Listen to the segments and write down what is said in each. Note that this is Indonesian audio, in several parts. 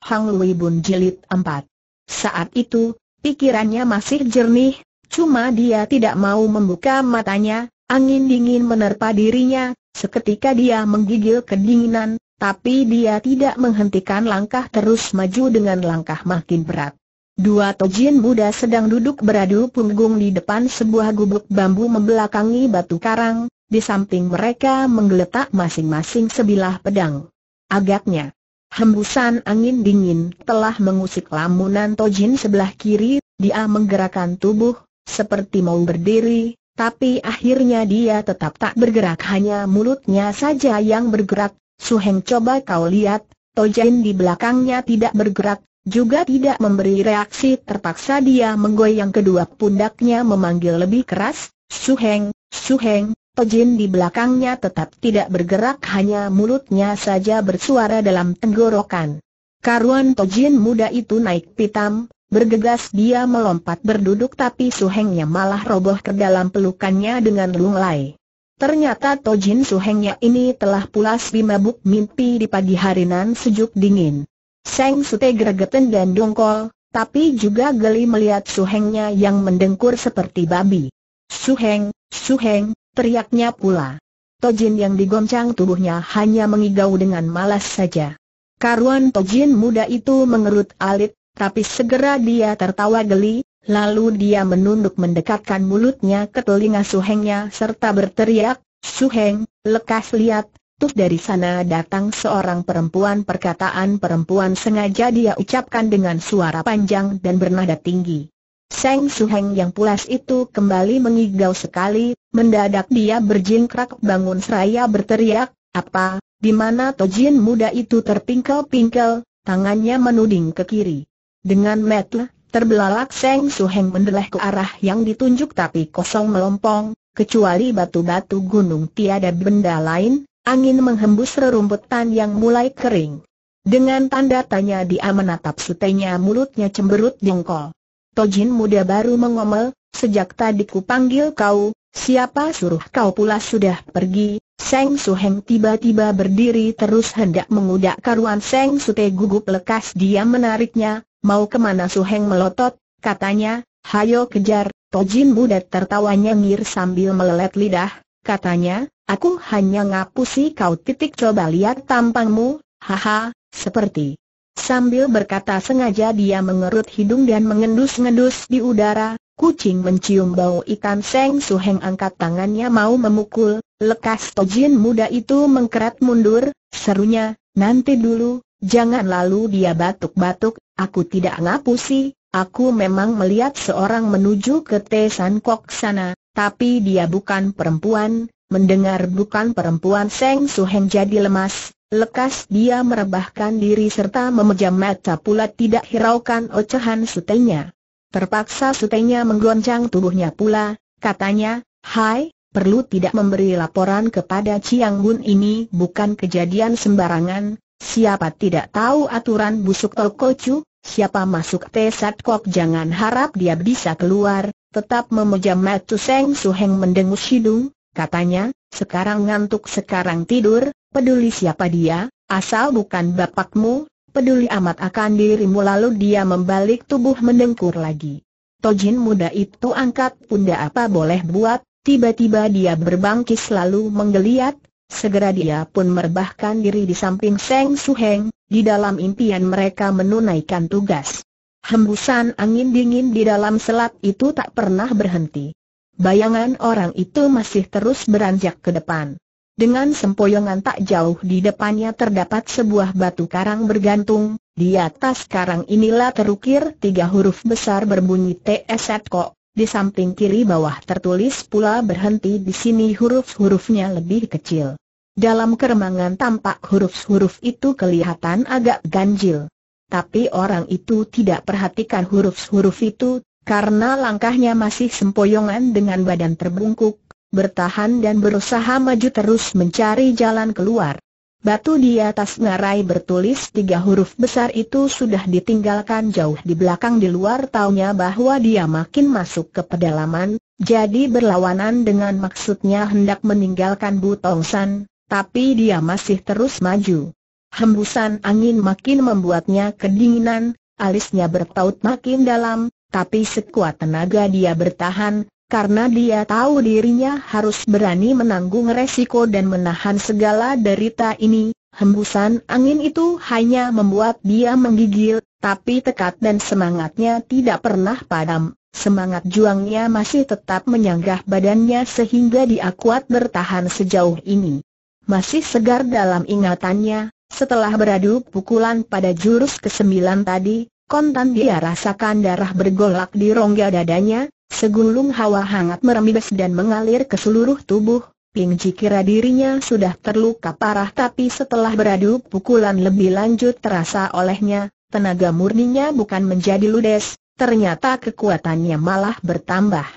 Hang Lui Bun Jilid 4. Saat itu, pikirannya masih jernih, cuma dia tidak mau membuka matanya, angin dingin menerpa dirinya, seketika dia menggigil kedinginan, tapi dia tidak menghentikan langkah terus maju dengan langkah makin berat. Dua tojin muda sedang duduk beradu punggung di depan sebuah gubuk bambu membelakangi batu karang, di samping mereka menggeletak masing-masing sebilah pedang. Agaknya, Hembusan angin dingin telah mengusik lamunan Tojin sebelah kiri, dia menggerakkan tubuh, seperti mau berdiri, tapi akhirnya dia tetap tak bergerak hanya mulutnya saja yang bergerak. Suheng coba kau lihat, Tojin di belakangnya tidak bergerak, juga tidak memberi reaksi terpaksa dia menggoyang kedua pundaknya memanggil lebih keras, Suheng, Suheng, Tojin di belakangnya tetap tidak bergerak hanya mulutnya saja bersuara dalam tenggorokan. Karuan Tojin muda itu naik pitam, bergegas dia melompat berduduk tapi suhengnya malah roboh ke dalam pelukannya dengan lunglai. Ternyata Tojin suhengnya ini telah pulas bimabuk mimpi di pagi harinan sejuk dingin. Seng Sute gregeten dan dongkol, tapi juga geli melihat suhengnya yang mendengkur seperti babi. Suheng, suheng, teriaknya pula. Tojin yang digoncang tubuhnya hanya mengigau dengan malas saja. Karuan Tojin muda itu mengerut alit, tapi segera dia tertawa geli, lalu dia menunduk mendekatkan mulutnya ke telinga suhengnya serta berteriak, Suheng, lekas lihat, tuh dari sana datang seorang perempuan perkataan perempuan sengaja dia ucapkan dengan suara panjang dan bernada tinggi. Seng Suheng yang pulas itu kembali mengigau sekali, mendadak dia berjingkrak bangun seraya berteriak, apa, di mana Tojin muda itu terpingkel-pingkel, tangannya menuding ke kiri. Dengan metle, terbelalak Seng Suheng mendeleh ke arah yang ditunjuk tapi kosong melompong, kecuali batu-batu gunung tiada benda lain, angin menghembus rerumputan yang mulai kering. Dengan tanda tanya dia menatap sutenya mulutnya cemberut jengkol. Tojin muda baru mengomel, sejak tadi ku panggil kau, siapa suruh kau pula sudah pergi, Seng Suheng tiba-tiba berdiri terus hendak mengudak karuan Seng Sute gugup lekas dia menariknya, mau kemana Suheng melotot, katanya, hayo kejar, Tojin muda tertawa nyengir sambil melelet lidah, katanya, aku hanya ngapusi kau titik coba lihat tampangmu, haha, seperti Sambil berkata sengaja dia mengerut hidung dan mengendus-ngendus di udara, kucing mencium bau ikan Seng Suheng angkat tangannya mau memukul, lekas tojin muda itu mengkerat mundur, serunya, nanti dulu, jangan lalu dia batuk-batuk, aku tidak ngapusi, aku memang melihat seorang menuju ke Tesan Kok sana, tapi dia bukan perempuan, mendengar bukan perempuan Seng Suheng jadi lemas, Lekas dia merebahkan diri serta memejam mata pula tidak hiraukan ocehan sutenya. Terpaksa sutenya menggoncang tubuhnya pula, katanya, Hai, perlu tidak memberi laporan kepada Chiang Bun ini bukan kejadian sembarangan, siapa tidak tahu aturan busuk Tokocu, siapa masuk Tesat Kok jangan harap dia bisa keluar, tetap memejam mata Seng Suheng mendengus hidung, katanya, sekarang ngantuk sekarang tidur, Peduli siapa dia, asal bukan bapakmu, peduli amat akan dirimu lalu dia membalik tubuh mendengkur lagi. Tojin muda itu angkat pundak apa boleh buat, tiba-tiba dia berbangkis lalu menggeliat, segera dia pun merebahkan diri di samping Seng Suheng, di dalam impian mereka menunaikan tugas. Hembusan angin dingin di dalam selat itu tak pernah berhenti. Bayangan orang itu masih terus beranjak ke depan. Dengan sempoyongan tak jauh di depannya terdapat sebuah batu karang bergantung, di atas karang inilah terukir tiga huruf besar berbunyi T S K. Di samping kiri bawah tertulis pula berhenti di sini huruf-hurufnya lebih kecil. Dalam keremangan tampak huruf-huruf itu kelihatan agak ganjil. Tapi orang itu tidak perhatikan huruf-huruf itu, karena langkahnya masih sempoyongan dengan badan terbungkuk, bertahan dan berusaha maju terus mencari jalan keluar. Batu di atas ngarai bertulis tiga huruf besar itu sudah ditinggalkan jauh di belakang di luar taunya bahwa dia makin masuk ke pedalaman, jadi berlawanan dengan maksudnya hendak meninggalkan Butongsan, tapi dia masih terus maju. Hembusan angin makin membuatnya kedinginan, alisnya bertaut makin dalam, tapi sekuat tenaga dia bertahan, karena dia tahu dirinya harus berani menanggung resiko dan menahan segala derita ini. Hembusan angin itu hanya membuat dia menggigil, tapi tekad dan semangatnya tidak pernah padam. Semangat juangnya masih tetap menyanggah badannya sehingga dia kuat bertahan sejauh ini. Masih segar dalam ingatannya, setelah beradu pukulan pada jurus ke-9 tadi, kontan dia rasakan darah bergolak di rongga dadanya, Segulung hawa hangat merembes dan mengalir ke seluruh tubuh, Ping Ji kira dirinya sudah terluka parah tapi setelah beradu pukulan lebih lanjut terasa olehnya, tenaga murninya bukan menjadi ludes, ternyata kekuatannya malah bertambah.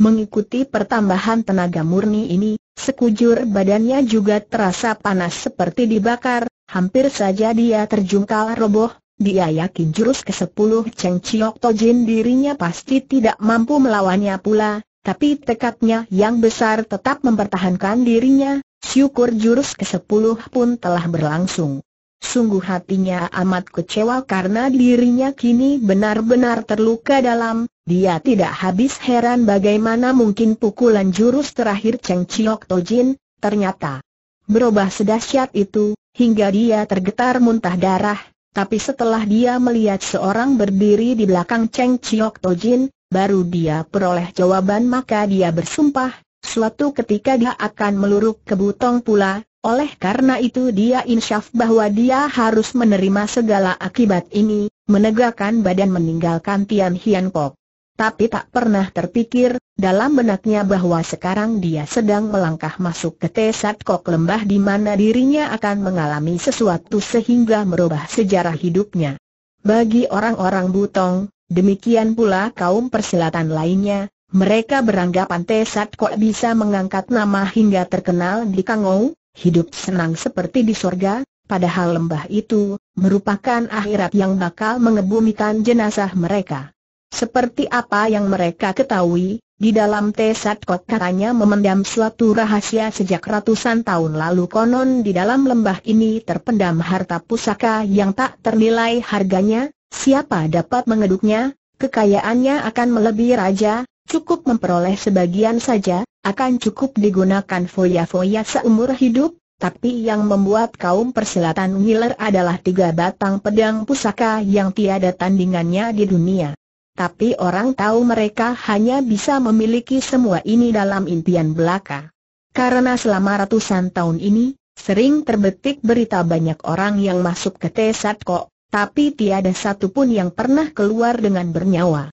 Mengikuti pertambahan tenaga murni ini, sekujur badannya juga terasa panas seperti dibakar, hampir saja dia terjungkal roboh, dia yakin jurus ke-10 Cheng Chiok Tojin dirinya pasti tidak mampu melawannya pula, tapi tekadnya yang besar tetap mempertahankan dirinya, syukur jurus ke-10 pun telah berlangsung. Sungguh hatinya amat kecewa karena dirinya kini benar-benar terluka dalam, dia tidak habis heran bagaimana mungkin pukulan jurus terakhir Cheng Chiok Tojin, ternyata berubah sedahsyat itu, hingga dia tergetar muntah darah, tapi setelah dia melihat seorang berdiri di belakang Cheng Chiok Tojin, baru dia peroleh jawaban maka dia bersumpah, suatu ketika dia akan meluruk ke Butong pula, oleh karena itu dia insyaf bahwa dia harus menerima segala akibat ini, menegakkan badan meninggalkan Tian Hian Kok tapi tak pernah terpikir, dalam benaknya bahwa sekarang dia sedang melangkah masuk ke Tesat Kok Lembah di mana dirinya akan mengalami sesuatu sehingga merubah sejarah hidupnya. Bagi orang-orang Butong, demikian pula kaum persilatan lainnya, mereka beranggapan Tesat Kok bisa mengangkat nama hingga terkenal di Kangou, hidup senang seperti di sorga, padahal lembah itu, merupakan akhirat yang bakal mengebumikan jenazah mereka. Seperti apa yang mereka ketahui, di dalam Tesat Kot katanya memendam suatu rahasia sejak ratusan tahun lalu konon di dalam lembah ini terpendam harta pusaka yang tak ternilai harganya, siapa dapat mengeduknya, kekayaannya akan melebihi raja, cukup memperoleh sebagian saja, akan cukup digunakan foya-foya seumur hidup, tapi yang membuat kaum persilatan ngiler adalah tiga batang pedang pusaka yang tiada tandingannya di dunia tapi orang tahu mereka hanya bisa memiliki semua ini dalam impian belaka. Karena selama ratusan tahun ini, sering terbetik berita banyak orang yang masuk ke Tesat Kok, tapi tiada satupun yang pernah keluar dengan bernyawa.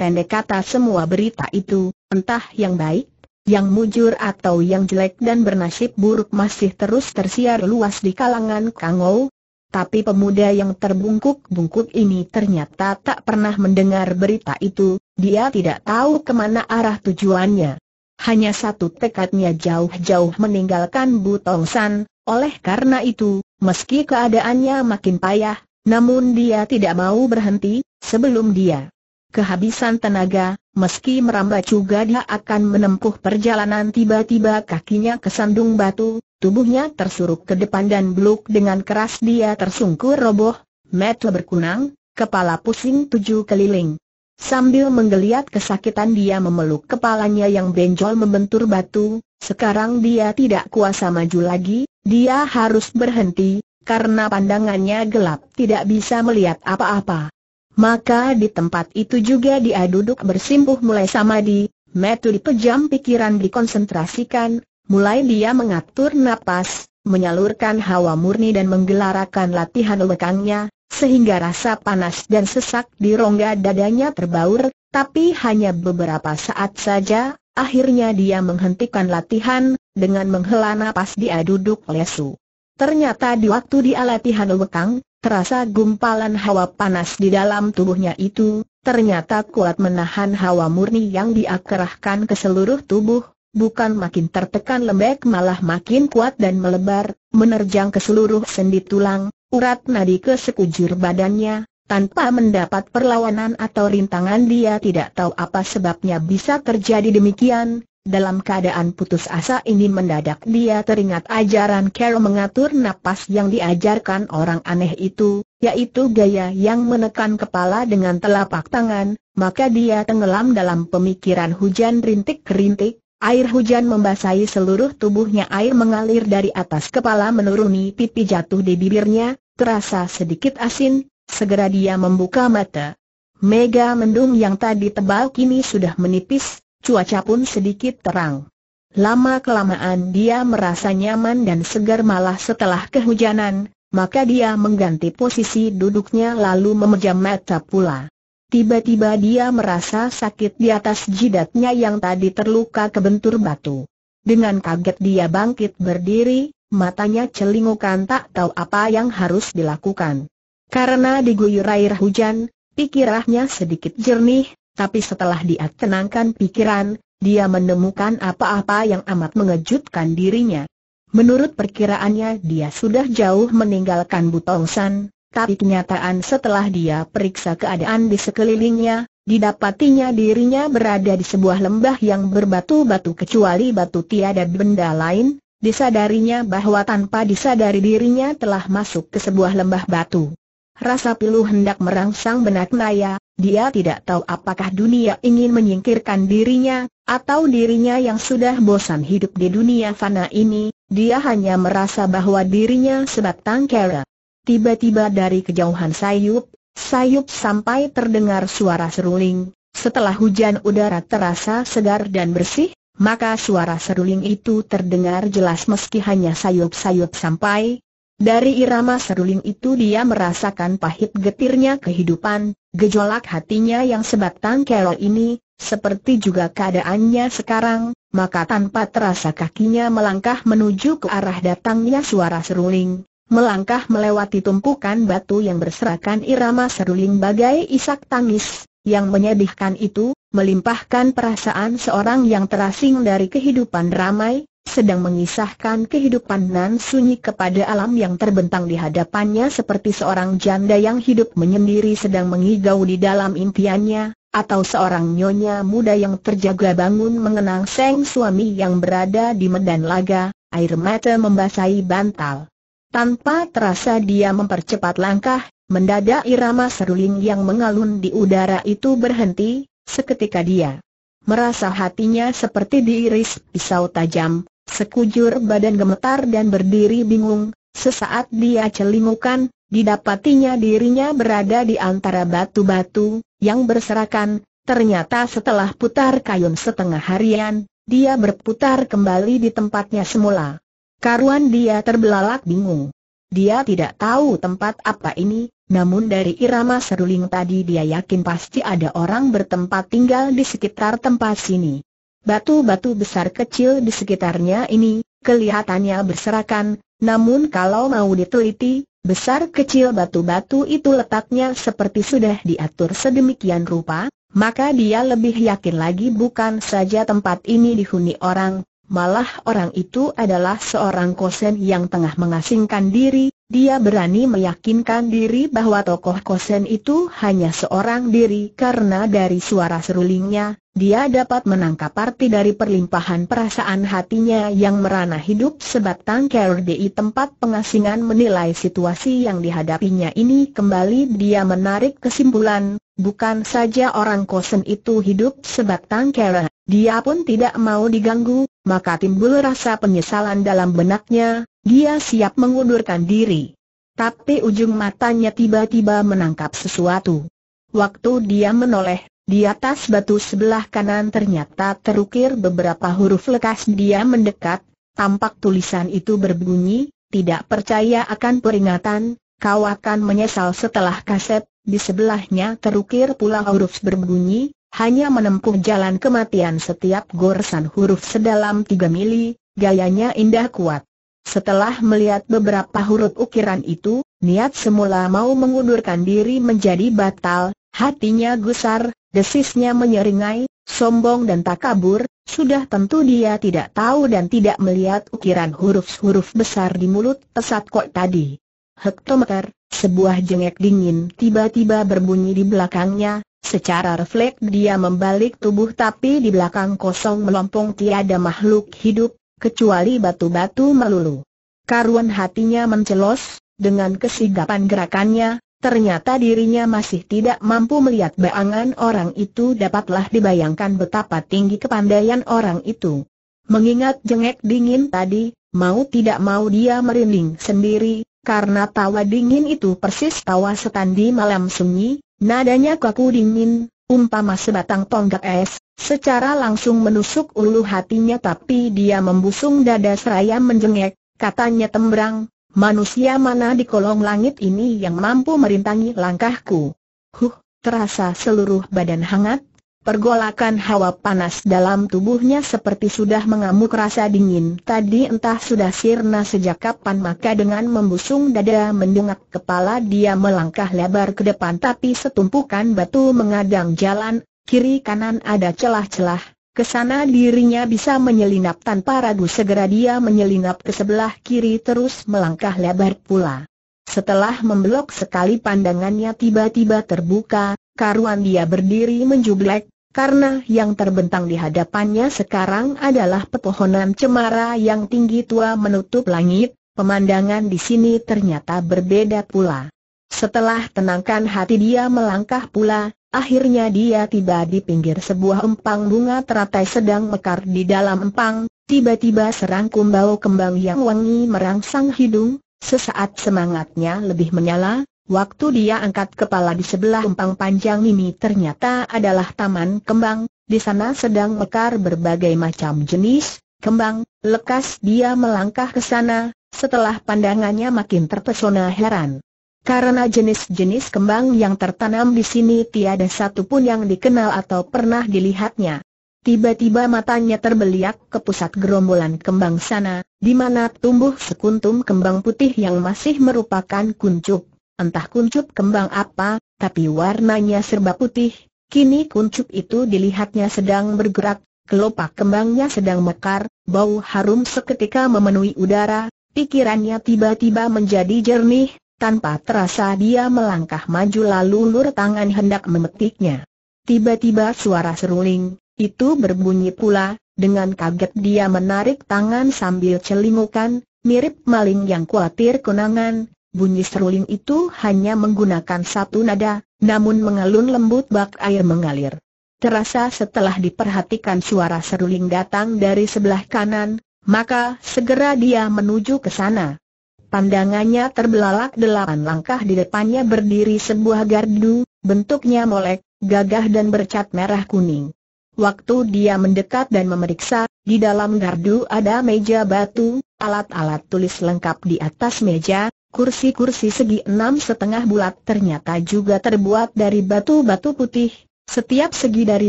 Pendek kata semua berita itu, entah yang baik, yang mujur atau yang jelek dan bernasib buruk masih terus tersiar luas di kalangan Kangou, tapi pemuda yang terbungkuk-bungkuk ini ternyata tak pernah mendengar berita itu, dia tidak tahu kemana arah tujuannya. Hanya satu tekadnya jauh-jauh meninggalkan Tong San, oleh karena itu, meski keadaannya makin payah, namun dia tidak mau berhenti, sebelum dia kehabisan tenaga, meski merambat juga dia akan menempuh perjalanan tiba-tiba kakinya kesandung batu, Tubuhnya tersuruk ke depan dan beluk dengan keras dia tersungkur roboh, Metu berkunang, kepala pusing tujuh keliling. Sambil menggeliat kesakitan dia memeluk kepalanya yang benjol membentur batu, sekarang dia tidak kuasa maju lagi, dia harus berhenti, karena pandangannya gelap tidak bisa melihat apa-apa. Maka di tempat itu juga dia duduk bersimpuh mulai sama di, metu dipejam pikiran dikonsentrasikan, Mulai dia mengatur napas, menyalurkan hawa murni dan menggelarakan latihan lekangnya, sehingga rasa panas dan sesak di rongga dadanya terbaur, tapi hanya beberapa saat saja, akhirnya dia menghentikan latihan, dengan menghela napas dia duduk lesu. Ternyata di waktu dia latihan lekang, terasa gumpalan hawa panas di dalam tubuhnya itu, ternyata kuat menahan hawa murni yang diakerahkan ke seluruh tubuh, bukan makin tertekan lembek malah makin kuat dan melebar, menerjang ke seluruh sendi tulang, urat nadi ke sekujur badannya, tanpa mendapat perlawanan atau rintangan dia tidak tahu apa sebabnya bisa terjadi demikian, dalam keadaan putus asa ini mendadak dia teringat ajaran Carol mengatur napas yang diajarkan orang aneh itu, yaitu gaya yang menekan kepala dengan telapak tangan, maka dia tenggelam dalam pemikiran hujan rintik-rintik, Air hujan membasahi seluruh tubuhnya air mengalir dari atas kepala menuruni pipi jatuh di bibirnya, terasa sedikit asin, segera dia membuka mata. Mega mendung yang tadi tebal kini sudah menipis, cuaca pun sedikit terang. Lama-kelamaan dia merasa nyaman dan segar malah setelah kehujanan, maka dia mengganti posisi duduknya lalu memejam mata pula. Tiba-tiba dia merasa sakit di atas jidatnya yang tadi terluka kebentur batu. Dengan kaget dia bangkit berdiri, matanya celingukan tak tahu apa yang harus dilakukan. Karena diguyur air hujan, pikirannya sedikit jernih, tapi setelah dia tenangkan pikiran, dia menemukan apa-apa yang amat mengejutkan dirinya. Menurut perkiraannya dia sudah jauh meninggalkan Butongsan, tapi kenyataan setelah dia periksa keadaan di sekelilingnya, didapatinya dirinya berada di sebuah lembah yang berbatu-batu kecuali batu tiada benda lain, disadarinya bahwa tanpa disadari dirinya telah masuk ke sebuah lembah batu. Rasa pilu hendak merangsang benak Naya, dia tidak tahu apakah dunia ingin menyingkirkan dirinya, atau dirinya yang sudah bosan hidup di dunia fana ini, dia hanya merasa bahwa dirinya sebatang kera. Tiba-tiba dari kejauhan sayup, sayup sampai terdengar suara seruling, setelah hujan udara terasa segar dan bersih, maka suara seruling itu terdengar jelas meski hanya sayup-sayup sampai. Dari irama seruling itu dia merasakan pahit getirnya kehidupan, gejolak hatinya yang sebatang kero ini, seperti juga keadaannya sekarang, maka tanpa terasa kakinya melangkah menuju ke arah datangnya suara seruling melangkah melewati tumpukan batu yang berserakan irama seruling bagai isak tangis, yang menyedihkan itu, melimpahkan perasaan seorang yang terasing dari kehidupan ramai, sedang mengisahkan kehidupan nan sunyi kepada alam yang terbentang di hadapannya seperti seorang janda yang hidup menyendiri sedang mengigau di dalam impiannya, atau seorang nyonya muda yang terjaga bangun mengenang seng suami yang berada di medan laga, air mata membasahi bantal. Tanpa terasa dia mempercepat langkah, mendadak irama seruling yang mengalun di udara itu berhenti, seketika dia merasa hatinya seperti diiris pisau tajam, sekujur badan gemetar dan berdiri bingung, sesaat dia celingukan, didapatinya dirinya berada di antara batu-batu, yang berserakan, ternyata setelah putar kayun setengah harian, dia berputar kembali di tempatnya semula. Karuan dia terbelalak bingung. Dia tidak tahu tempat apa ini, namun dari irama seruling tadi dia yakin pasti ada orang bertempat tinggal di sekitar tempat sini. Batu-batu besar kecil di sekitarnya ini, kelihatannya berserakan, namun kalau mau diteliti, besar kecil batu-batu itu letaknya seperti sudah diatur sedemikian rupa, maka dia lebih yakin lagi bukan saja tempat ini dihuni orang, Malah orang itu adalah seorang kosen yang tengah mengasingkan diri, dia berani meyakinkan diri bahwa tokoh kosen itu hanya seorang diri karena dari suara serulingnya, dia dapat menangkap arti dari perlimpahan perasaan hatinya yang merana hidup sebatang kaur di tempat pengasingan menilai situasi yang dihadapinya ini kembali dia menarik kesimpulan, bukan saja orang kosen itu hidup sebatang kaur dia pun tidak mau diganggu, maka timbul rasa penyesalan dalam benaknya, dia siap mengundurkan diri. Tapi ujung matanya tiba-tiba menangkap sesuatu. Waktu dia menoleh, di atas batu sebelah kanan ternyata terukir beberapa huruf lekas dia mendekat, tampak tulisan itu berbunyi, tidak percaya akan peringatan, kau akan menyesal setelah kaset, di sebelahnya terukir pula huruf berbunyi, hanya menempuh jalan kematian setiap goresan huruf sedalam tiga mili, gayanya indah kuat. Setelah melihat beberapa huruf ukiran itu, niat semula mau mengundurkan diri menjadi batal, hatinya gusar, desisnya menyeringai, sombong dan tak kabur. sudah tentu dia tidak tahu dan tidak melihat ukiran huruf-huruf besar di mulut pesat kok tadi. Hektometer, sebuah jengek dingin tiba-tiba berbunyi di belakangnya, Secara refleks dia membalik tubuh tapi di belakang kosong melompong tiada makhluk hidup, kecuali batu-batu melulu. Karuan hatinya mencelos, dengan kesigapan gerakannya, ternyata dirinya masih tidak mampu melihat bayangan orang itu dapatlah dibayangkan betapa tinggi kepandaian orang itu. Mengingat jengek dingin tadi, mau tidak mau dia merinding sendiri, karena tawa dingin itu persis tawa setan di malam sunyi, Nadanya kaku dingin, umpama sebatang tonggak es, secara langsung menusuk ulu hatinya tapi dia membusung dada seraya menjengek, katanya tembrang, manusia mana di kolong langit ini yang mampu merintangi langkahku. Huh, terasa seluruh badan hangat, Pergolakan hawa panas dalam tubuhnya seperti sudah mengamuk rasa dingin Tadi entah sudah sirna sejak kapan maka dengan membusung dada mendengak kepala dia melangkah lebar ke depan Tapi setumpukan batu mengadang jalan, kiri kanan ada celah-celah Kesana dirinya bisa menyelinap tanpa ragu segera dia menyelinap ke sebelah kiri terus melangkah lebar pula Setelah memblok sekali pandangannya tiba-tiba terbuka, karuan dia berdiri menjublek karena yang terbentang di hadapannya sekarang adalah pepohonan cemara yang tinggi tua menutup langit, pemandangan di sini ternyata berbeda pula. Setelah tenangkan hati dia melangkah pula, akhirnya dia tiba di pinggir sebuah empang bunga teratai sedang mekar di dalam empang, tiba-tiba serangkum bau kembang yang wangi merangsang hidung, sesaat semangatnya lebih menyala, Waktu dia angkat kepala di sebelah umpang panjang ini ternyata adalah taman kembang, di sana sedang mekar berbagai macam jenis, kembang, lekas dia melangkah ke sana, setelah pandangannya makin terpesona heran. Karena jenis-jenis kembang yang tertanam di sini tiada satupun yang dikenal atau pernah dilihatnya. Tiba-tiba matanya terbeliak ke pusat gerombolan kembang sana, di mana tumbuh sekuntum kembang putih yang masih merupakan kuncup entah kuncup kembang apa, tapi warnanya serba putih, kini kuncup itu dilihatnya sedang bergerak, kelopak kembangnya sedang mekar, bau harum seketika memenuhi udara, pikirannya tiba-tiba menjadi jernih, tanpa terasa dia melangkah maju lalu lur tangan hendak memetiknya. Tiba-tiba suara seruling, itu berbunyi pula, dengan kaget dia menarik tangan sambil celingukan, mirip maling yang khawatir kenangan. Bunyi seruling itu hanya menggunakan satu nada, namun mengalun lembut bak air mengalir. Terasa setelah diperhatikan suara seruling datang dari sebelah kanan, maka segera dia menuju ke sana. Pandangannya terbelalak delapan langkah di depannya berdiri sebuah gardu, bentuknya molek, gagah dan bercat merah kuning. Waktu dia mendekat dan memeriksa, di dalam gardu ada meja batu, alat-alat tulis lengkap di atas meja, kursi-kursi segi enam setengah bulat ternyata juga terbuat dari batu-batu putih. Setiap segi dari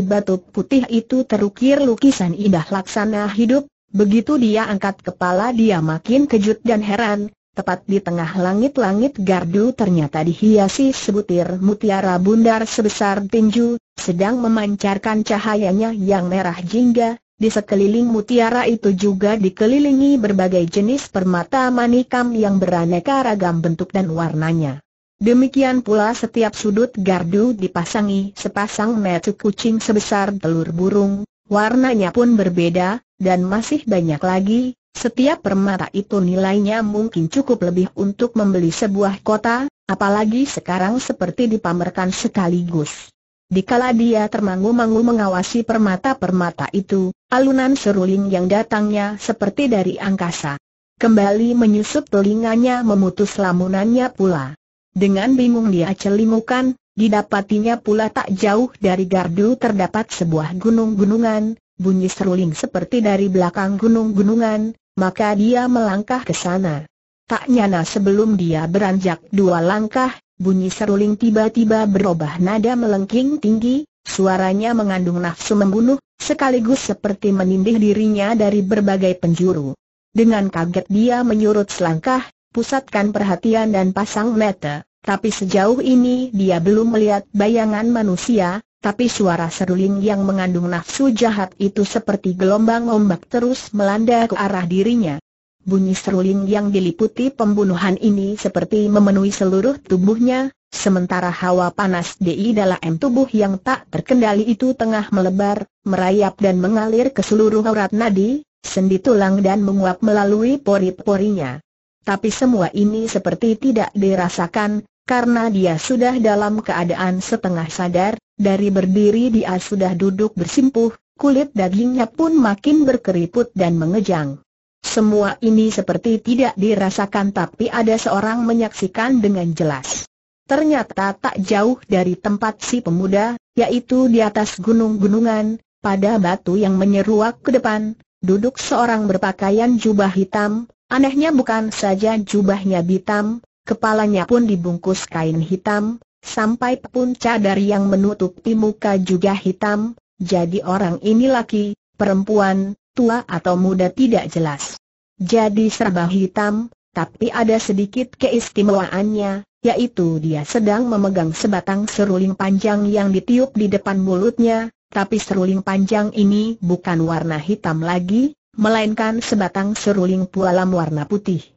batu putih itu terukir lukisan indah laksana hidup, begitu dia angkat kepala dia makin kejut dan heran, Tepat di tengah langit-langit gardu ternyata dihiasi sebutir mutiara bundar sebesar tinju, sedang memancarkan cahayanya yang merah jingga, di sekeliling mutiara itu juga dikelilingi berbagai jenis permata manikam yang beraneka ragam bentuk dan warnanya. Demikian pula setiap sudut gardu dipasangi sepasang metu kucing sebesar telur burung, warnanya pun berbeda, dan masih banyak lagi, setiap permata itu nilainya mungkin cukup lebih untuk membeli sebuah kota, apalagi sekarang seperti dipamerkan sekaligus. Dikala dia termangu-mangu mengawasi permata-permata itu, alunan seruling yang datangnya seperti dari angkasa. Kembali menyusup telinganya memutus lamunannya pula. Dengan bingung dia celingukan, didapatinya pula tak jauh dari gardu terdapat sebuah gunung-gunungan, bunyi seruling seperti dari belakang gunung-gunungan, maka dia melangkah ke sana. Tak nyana sebelum dia beranjak dua langkah, bunyi seruling tiba-tiba berubah nada melengking tinggi, suaranya mengandung nafsu membunuh, sekaligus seperti menindih dirinya dari berbagai penjuru. Dengan kaget dia menyurut selangkah, pusatkan perhatian dan pasang mata, tapi sejauh ini dia belum melihat bayangan manusia, tapi suara seruling yang mengandung nafsu jahat itu seperti gelombang ombak terus melanda ke arah dirinya. Bunyi seruling yang diliputi pembunuhan ini seperti memenuhi seluruh tubuhnya, sementara hawa panas di dalam tubuh yang tak terkendali itu tengah melebar, merayap dan mengalir ke seluruh urat nadi, sendi tulang dan menguap melalui pori-porinya. Tapi semua ini seperti tidak dirasakan, karena dia sudah dalam keadaan setengah sadar, dari berdiri dia sudah duduk bersimpuh, kulit dagingnya pun makin berkeriput dan mengejang. Semua ini seperti tidak dirasakan tapi ada seorang menyaksikan dengan jelas. Ternyata tak jauh dari tempat si pemuda, yaitu di atas gunung-gunungan, pada batu yang menyeruak ke depan, duduk seorang berpakaian jubah hitam, anehnya bukan saja jubahnya hitam, Kepalanya pun dibungkus kain hitam, sampai pun cadar yang menutupi muka juga hitam, jadi orang ini laki, perempuan, tua atau muda tidak jelas. Jadi serba hitam, tapi ada sedikit keistimewaannya, yaitu dia sedang memegang sebatang seruling panjang yang ditiup di depan mulutnya, tapi seruling panjang ini bukan warna hitam lagi, melainkan sebatang seruling pualam warna putih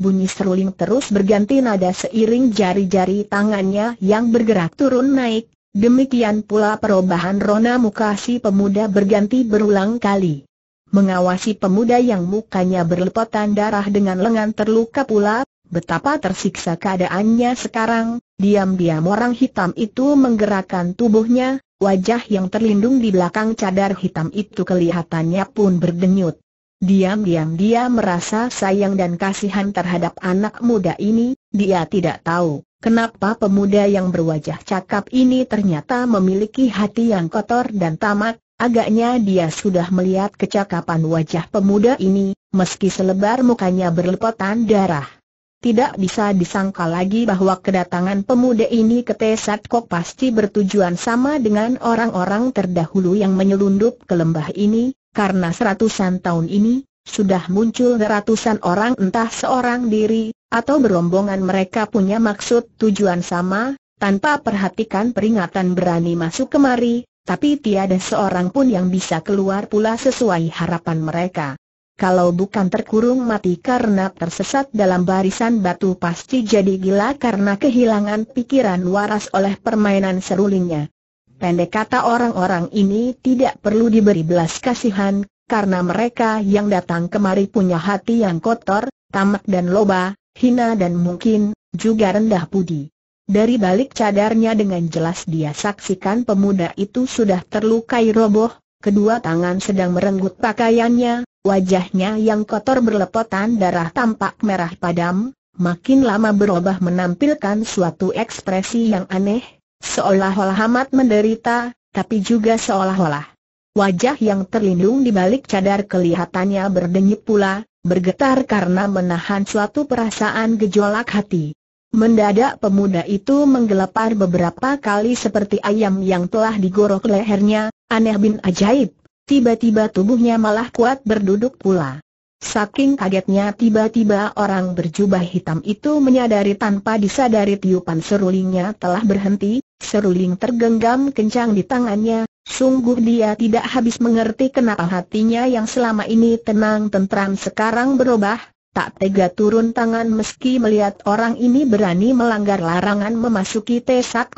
bunyi seruling terus berganti nada seiring jari-jari tangannya yang bergerak turun naik. Demikian pula perubahan rona muka si pemuda berganti berulang kali. Mengawasi pemuda yang mukanya berlepotan darah dengan lengan terluka pula, betapa tersiksa keadaannya sekarang, diam-diam orang hitam itu menggerakkan tubuhnya, wajah yang terlindung di belakang cadar hitam itu kelihatannya pun berdenyut. Diam-diam dia merasa sayang dan kasihan terhadap anak muda ini, dia tidak tahu Kenapa pemuda yang berwajah cakap ini ternyata memiliki hati yang kotor dan tamak, agaknya dia sudah melihat kecakapan wajah pemuda ini, meski selebar mukanya berlepotan darah. Tidak bisa disangka lagi bahwa kedatangan pemuda ini ke Tesat Kok pasti bertujuan sama dengan orang-orang terdahulu yang menyelundup ke lembah ini, karena seratusan tahun ini, sudah muncul ratusan orang entah seorang diri, atau berombongan mereka punya maksud tujuan sama, tanpa perhatikan peringatan berani masuk kemari, tapi tiada seorang pun yang bisa keluar pula sesuai harapan mereka. Kalau bukan terkurung mati karena tersesat dalam barisan batu pasti jadi gila karena kehilangan pikiran waras oleh permainan serulingnya. Pendek kata orang-orang ini tidak perlu diberi belas kasihan, karena mereka yang datang kemari punya hati yang kotor, tamak dan loba, hina dan mungkin, juga rendah budi. Dari balik cadarnya dengan jelas dia saksikan pemuda itu sudah terlukai roboh, kedua tangan sedang merenggut pakaiannya, wajahnya yang kotor berlepotan darah tampak merah padam, makin lama berubah menampilkan suatu ekspresi yang aneh, seolah-olah amat menderita, tapi juga seolah-olah. Wajah yang terlindung di balik cadar kelihatannya berdenyut pula, bergetar karena menahan suatu perasaan gejolak hati. Mendadak pemuda itu menggelepar beberapa kali seperti ayam yang telah digorok lehernya, aneh bin ajaib. Tiba-tiba tubuhnya malah kuat berduduk pula. Saking kagetnya tiba-tiba orang berjubah hitam itu menyadari tanpa disadari tiupan serulingnya telah berhenti, seruling tergenggam kencang di tangannya, sungguh dia tidak habis mengerti kenapa hatinya yang selama ini tenang tentram sekarang berubah, tak tega turun tangan meski melihat orang ini berani melanggar larangan memasuki Tesat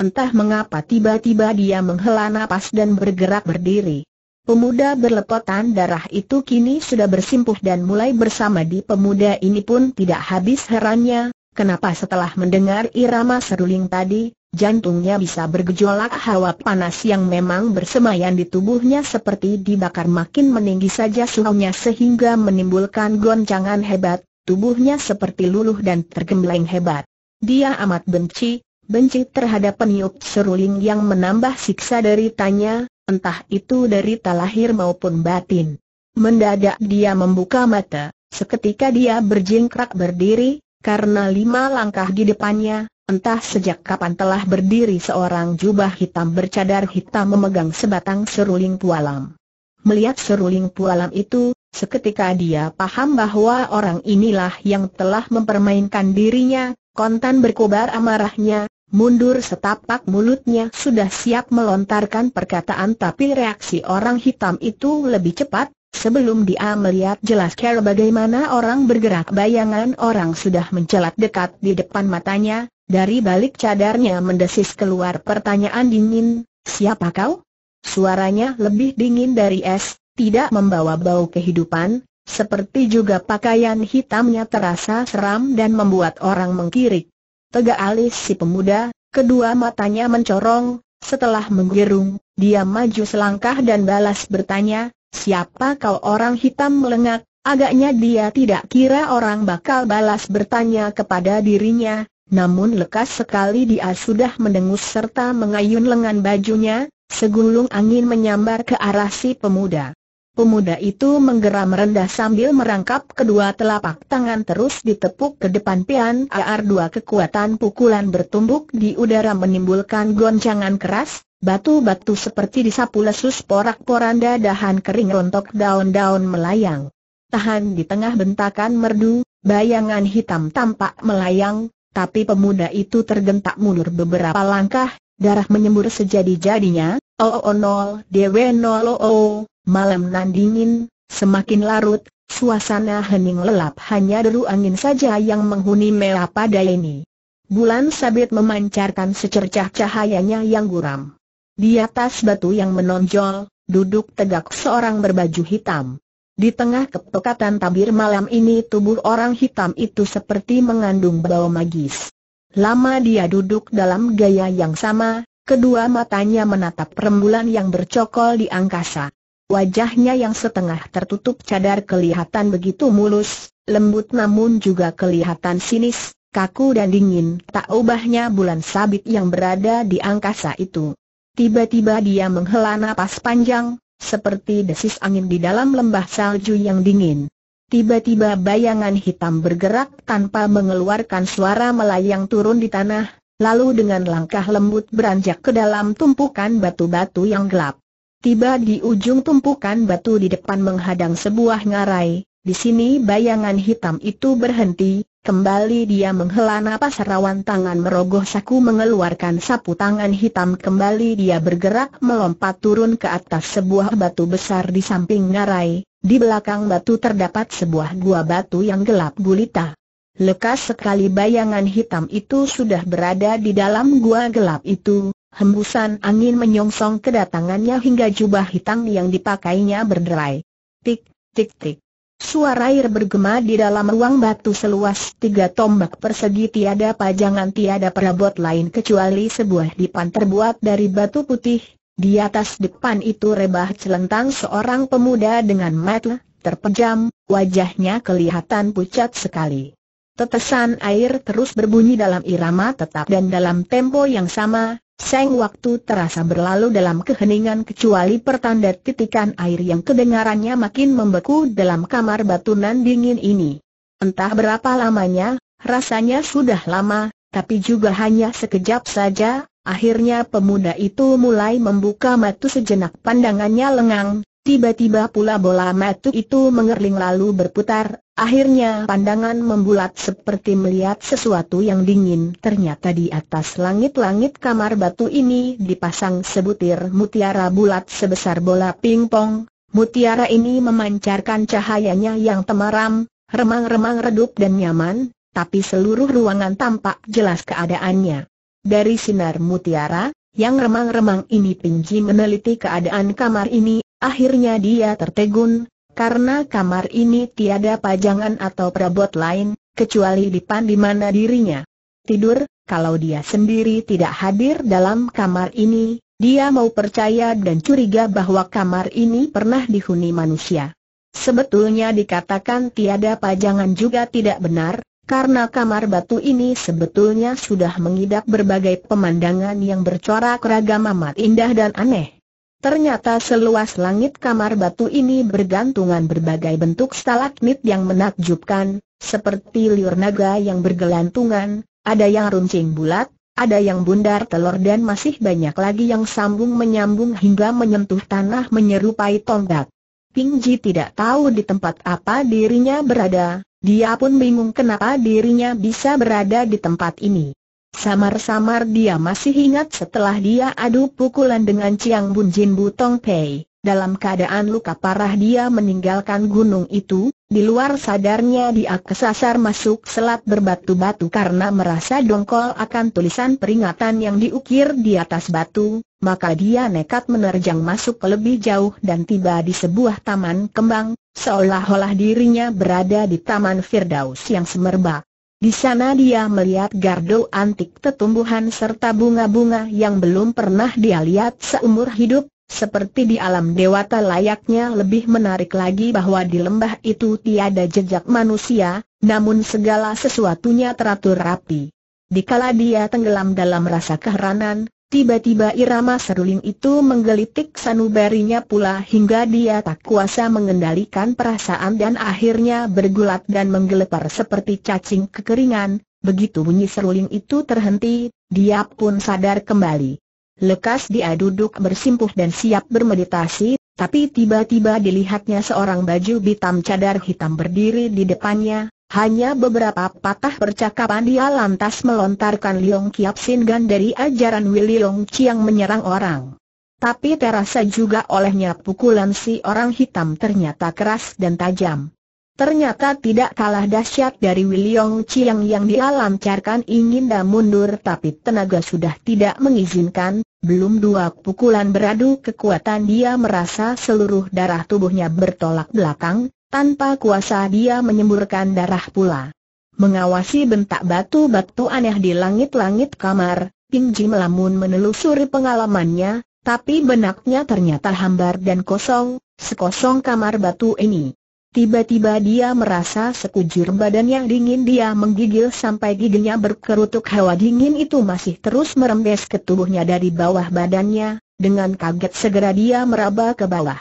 Entah mengapa tiba-tiba dia menghela napas dan bergerak berdiri. Pemuda berlepotan darah itu kini sudah bersimpuh dan mulai bersama di pemuda ini pun tidak habis herannya, Kenapa setelah mendengar irama seruling tadi, jantungnya bisa bergejolak hawa panas yang memang bersemayan di tubuhnya seperti dibakar makin meninggi saja suhunya sehingga menimbulkan goncangan hebat, tubuhnya seperti luluh dan tergembleng hebat. Dia amat benci, benci terhadap peniup seruling yang menambah siksa deritanya, entah itu derita lahir maupun batin. Mendadak dia membuka mata, seketika dia berjingkrak berdiri, karena lima langkah di depannya, entah sejak kapan telah berdiri seorang jubah hitam bercadar hitam memegang sebatang seruling pualam. Melihat seruling pualam itu, seketika dia paham bahwa orang inilah yang telah mempermainkan dirinya, kontan berkobar amarahnya, mundur setapak mulutnya sudah siap melontarkan perkataan tapi reaksi orang hitam itu lebih cepat, Sebelum dia melihat jelas cara bagaimana orang bergerak bayangan orang sudah mencelat dekat di depan matanya, dari balik cadarnya mendesis keluar pertanyaan dingin, siapa kau? Suaranya lebih dingin dari es, tidak membawa bau kehidupan, seperti juga pakaian hitamnya terasa seram dan membuat orang mengkirik. Tegak alis si pemuda, kedua matanya mencorong, setelah menggerung, dia maju selangkah dan balas bertanya, Siapa kau orang hitam melengak? Agaknya dia tidak kira orang bakal balas bertanya kepada dirinya, namun lekas sekali dia sudah mendengus serta mengayun lengan bajunya, segulung angin menyambar ke arah si pemuda. Pemuda itu menggeram rendah sambil merangkap kedua telapak tangan terus ditepuk ke depan pian AR dua kekuatan pukulan bertumbuk di udara menimbulkan goncangan keras, Batu-batu seperti disapu lesus porak-poranda dahan kering rontok daun-daun melayang. Tahan di tengah bentakan merdu, bayangan hitam tampak melayang, tapi pemuda itu tergentak mundur beberapa langkah, darah menyembur sejadi-jadinya, oo oh, oh, nol, dewe nol oh, oh, malam nan dingin, semakin larut, suasana hening lelap hanya deru angin saja yang menghuni meja pada ini. Bulan sabit memancarkan secercah cahayanya yang guram. Di atas batu yang menonjol, duduk tegak seorang berbaju hitam. Di tengah kepekatan tabir malam ini tubuh orang hitam itu seperti mengandung bau magis. Lama dia duduk dalam gaya yang sama, kedua matanya menatap rembulan yang bercokol di angkasa. Wajahnya yang setengah tertutup cadar kelihatan begitu mulus, lembut namun juga kelihatan sinis, kaku dan dingin tak ubahnya bulan sabit yang berada di angkasa itu. Tiba-tiba dia menghela nafas panjang, seperti desis angin di dalam lembah salju yang dingin. Tiba-tiba bayangan hitam bergerak tanpa mengeluarkan suara melayang turun di tanah, lalu dengan langkah lembut beranjak ke dalam tumpukan batu-batu yang gelap. Tiba di ujung tumpukan batu di depan menghadang sebuah ngarai, di sini bayangan hitam itu berhenti, kembali dia menghela napas rawan tangan merogoh saku mengeluarkan sapu tangan hitam kembali dia bergerak melompat turun ke atas sebuah batu besar di samping ngarai, di belakang batu terdapat sebuah gua batu yang gelap gulita. Lekas sekali bayangan hitam itu sudah berada di dalam gua gelap itu, hembusan angin menyongsong kedatangannya hingga jubah hitam yang dipakainya berderai. Tik, tik, tik. Suara air bergema di dalam ruang batu seluas tiga tombak persegi tiada pajangan tiada perabot lain kecuali sebuah dipan terbuat dari batu putih. Di atas depan itu rebah celentang seorang pemuda dengan mata terpejam, wajahnya kelihatan pucat sekali. Tetesan air terus berbunyi dalam irama tetap dan dalam tempo yang sama, Seng waktu terasa berlalu dalam keheningan kecuali pertanda titikan air yang kedengarannya makin membeku dalam kamar batunan dingin ini. Entah berapa lamanya, rasanya sudah lama, tapi juga hanya sekejap saja, akhirnya pemuda itu mulai membuka mata sejenak pandangannya lengang, Tiba-tiba pula bola matu itu mengerling lalu berputar, akhirnya pandangan membulat seperti melihat sesuatu yang dingin. Ternyata di atas langit-langit kamar batu ini dipasang sebutir mutiara bulat sebesar bola pingpong. Mutiara ini memancarkan cahayanya yang temaram, remang-remang redup dan nyaman, tapi seluruh ruangan tampak jelas keadaannya. Dari sinar mutiara, yang remang-remang ini Pinji meneliti keadaan kamar ini Akhirnya dia tertegun, karena kamar ini tiada pajangan atau perabot lain, kecuali dipan di mana dirinya tidur, kalau dia sendiri tidak hadir dalam kamar ini, dia mau percaya dan curiga bahwa kamar ini pernah dihuni manusia. Sebetulnya dikatakan tiada pajangan juga tidak benar, karena kamar batu ini sebetulnya sudah mengidap berbagai pemandangan yang bercorak ragam amat indah dan aneh. Ternyata seluas langit kamar batu ini bergantungan berbagai bentuk stalagmit yang menakjubkan, seperti liur naga yang bergelantungan, ada yang runcing bulat, ada yang bundar telur dan masih banyak lagi yang sambung menyambung hingga menyentuh tanah menyerupai tonggak. Pingji tidak tahu di tempat apa dirinya berada, dia pun bingung kenapa dirinya bisa berada di tempat ini. Samar-samar dia masih ingat setelah dia adu pukulan dengan Chiang Bun Jin Butong Pei. Dalam keadaan luka parah dia meninggalkan gunung itu, di luar sadarnya dia kesasar masuk selat berbatu-batu karena merasa dongkol akan tulisan peringatan yang diukir di atas batu, maka dia nekat menerjang masuk ke lebih jauh dan tiba di sebuah taman kembang, seolah-olah dirinya berada di taman Firdaus yang semerbak. Di sana dia melihat gardu antik tetumbuhan serta bunga-bunga yang belum pernah dia lihat seumur hidup, seperti di alam dewata layaknya lebih menarik lagi bahwa di lembah itu tiada jejak manusia, namun segala sesuatunya teratur rapi. Dikala dia tenggelam dalam rasa keheranan, Tiba-tiba irama seruling itu menggelitik sanubarinya pula hingga dia tak kuasa mengendalikan perasaan dan akhirnya bergulat dan menggelepar seperti cacing kekeringan. Begitu bunyi seruling itu terhenti, dia pun sadar kembali. Lekas dia duduk bersimpuh dan siap bermeditasi, tapi tiba-tiba dilihatnya seorang baju hitam cadar hitam berdiri di depannya, hanya beberapa patah percakapan dia lantas melontarkan Liong Kiap Sin Gan dari ajaran Willy Long Chiang menyerang orang. Tapi terasa juga olehnya pukulan si orang hitam ternyata keras dan tajam. Ternyata tidak kalah dahsyat dari Willy Long Chiang yang dia lancarkan ingin dan mundur tapi tenaga sudah tidak mengizinkan, belum dua pukulan beradu kekuatan dia merasa seluruh darah tubuhnya bertolak belakang, tanpa kuasa dia menyemburkan darah pula. Mengawasi bentak batu-batu aneh di langit-langit kamar, Pingji melamun menelusuri pengalamannya, tapi benaknya ternyata hambar dan kosong, sekosong kamar batu ini. Tiba-tiba dia merasa sekujur badannya dingin dia menggigil sampai giginya berkerutuk hawa dingin itu masih terus merembes ke tubuhnya dari bawah badannya, dengan kaget segera dia meraba ke bawah.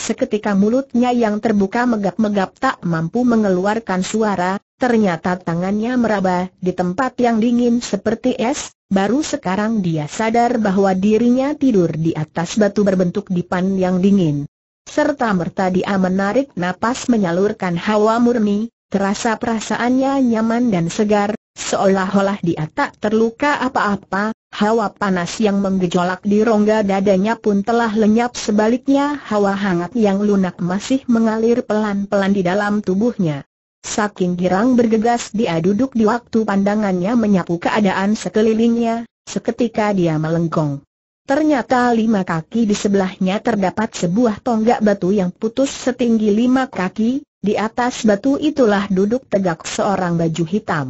Seketika mulutnya yang terbuka megap-megap tak mampu mengeluarkan suara, ternyata tangannya meraba di tempat yang dingin seperti es, baru sekarang dia sadar bahwa dirinya tidur di atas batu berbentuk dipan yang dingin. Serta merta dia menarik napas menyalurkan hawa murni, terasa perasaannya nyaman dan segar, seolah-olah dia tak terluka apa-apa, Hawa panas yang menggejolak di rongga dadanya pun telah lenyap sebaliknya hawa hangat yang lunak masih mengalir pelan-pelan di dalam tubuhnya. Saking girang bergegas dia duduk di waktu pandangannya menyapu keadaan sekelilingnya, seketika dia melenggong. Ternyata lima kaki di sebelahnya terdapat sebuah tonggak batu yang putus setinggi lima kaki, di atas batu itulah duduk tegak seorang baju hitam.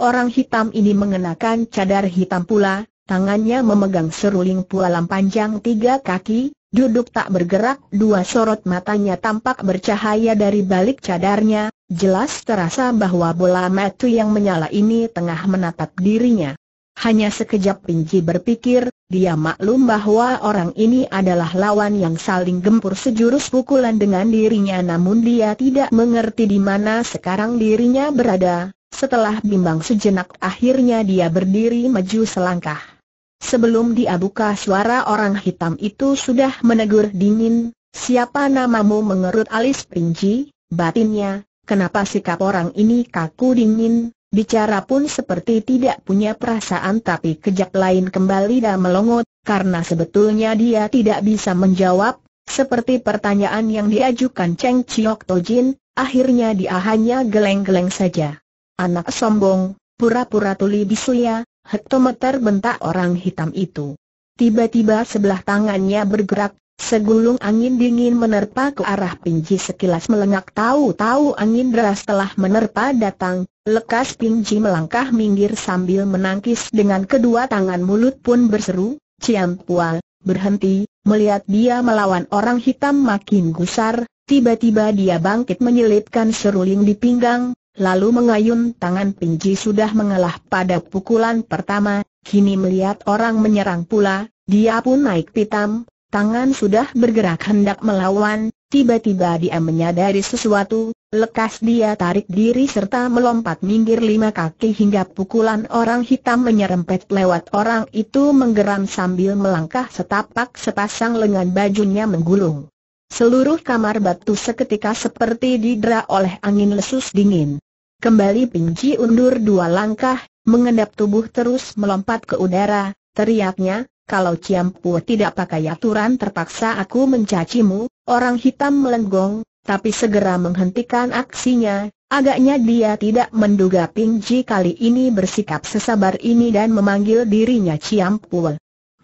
Orang hitam ini mengenakan cadar hitam pula, tangannya memegang seruling pualam panjang tiga kaki, duduk tak bergerak, dua sorot matanya tampak bercahaya dari balik cadarnya, jelas terasa bahwa bola mata yang menyala ini tengah menatap dirinya. Hanya sekejap Pinji berpikir, dia maklum bahwa orang ini adalah lawan yang saling gempur sejurus pukulan dengan dirinya namun dia tidak mengerti di mana sekarang dirinya berada. Setelah bimbang sejenak akhirnya dia berdiri maju selangkah. Sebelum dia buka suara orang hitam itu sudah menegur dingin, siapa namamu mengerut alis perinci, batinnya, kenapa sikap orang ini kaku dingin, bicara pun seperti tidak punya perasaan tapi kejak lain kembali dan melongot, karena sebetulnya dia tidak bisa menjawab, seperti pertanyaan yang diajukan Cheng Chiok Tojin, akhirnya dia hanya geleng-geleng saja. Anak sombong, pura-pura tuli bisu ya, hektometer bentak orang hitam itu. Tiba-tiba sebelah tangannya bergerak, segulung angin dingin menerpa ke arah Pinji sekilas melengak tahu-tahu angin deras telah menerpa datang, lekas Pinji melangkah minggir sambil menangkis dengan kedua tangan mulut pun berseru, Ciam Pua, berhenti, melihat dia melawan orang hitam makin gusar, tiba-tiba dia bangkit menyelipkan seruling di pinggang, lalu mengayun tangan Pinji sudah mengalah pada pukulan pertama, kini melihat orang menyerang pula, dia pun naik pitam, tangan sudah bergerak hendak melawan, tiba-tiba dia menyadari sesuatu, lekas dia tarik diri serta melompat minggir lima kaki hingga pukulan orang hitam menyerempet lewat orang itu menggeram sambil melangkah setapak sepasang lengan bajunya menggulung. Seluruh kamar batu seketika seperti didera oleh angin lesus dingin. Kembali Pingji undur dua langkah, mengendap tubuh terus melompat ke udara, teriaknya, kalau Ciampu tidak pakai aturan terpaksa aku mencacimu, orang hitam melenggong, tapi segera menghentikan aksinya, agaknya dia tidak menduga Pingji kali ini bersikap sesabar ini dan memanggil dirinya Ciampu.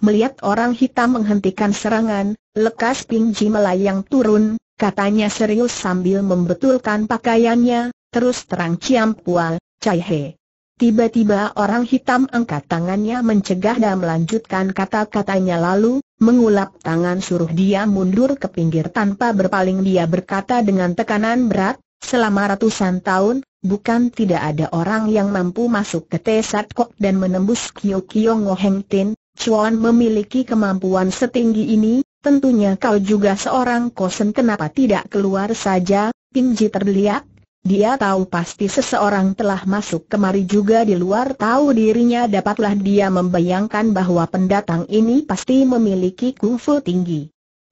Melihat orang hitam menghentikan serangan, lekas Pingji melayang turun, katanya serius sambil membetulkan pakaiannya, terus terang Ciam Pual, Cai He. Tiba-tiba orang hitam angkat tangannya mencegah dan melanjutkan kata-katanya lalu, mengulap tangan suruh dia mundur ke pinggir tanpa berpaling dia berkata dengan tekanan berat, selama ratusan tahun, bukan tidak ada orang yang mampu masuk ke Tesat Kok dan menembus Kyo Kyo Ngoheng Tin, Chuan memiliki kemampuan setinggi ini, tentunya kau juga seorang kosen kenapa tidak keluar saja, Pinji terlihat. Dia tahu pasti seseorang telah masuk kemari juga di luar tahu dirinya dapatlah dia membayangkan bahwa pendatang ini pasti memiliki kungfu tinggi.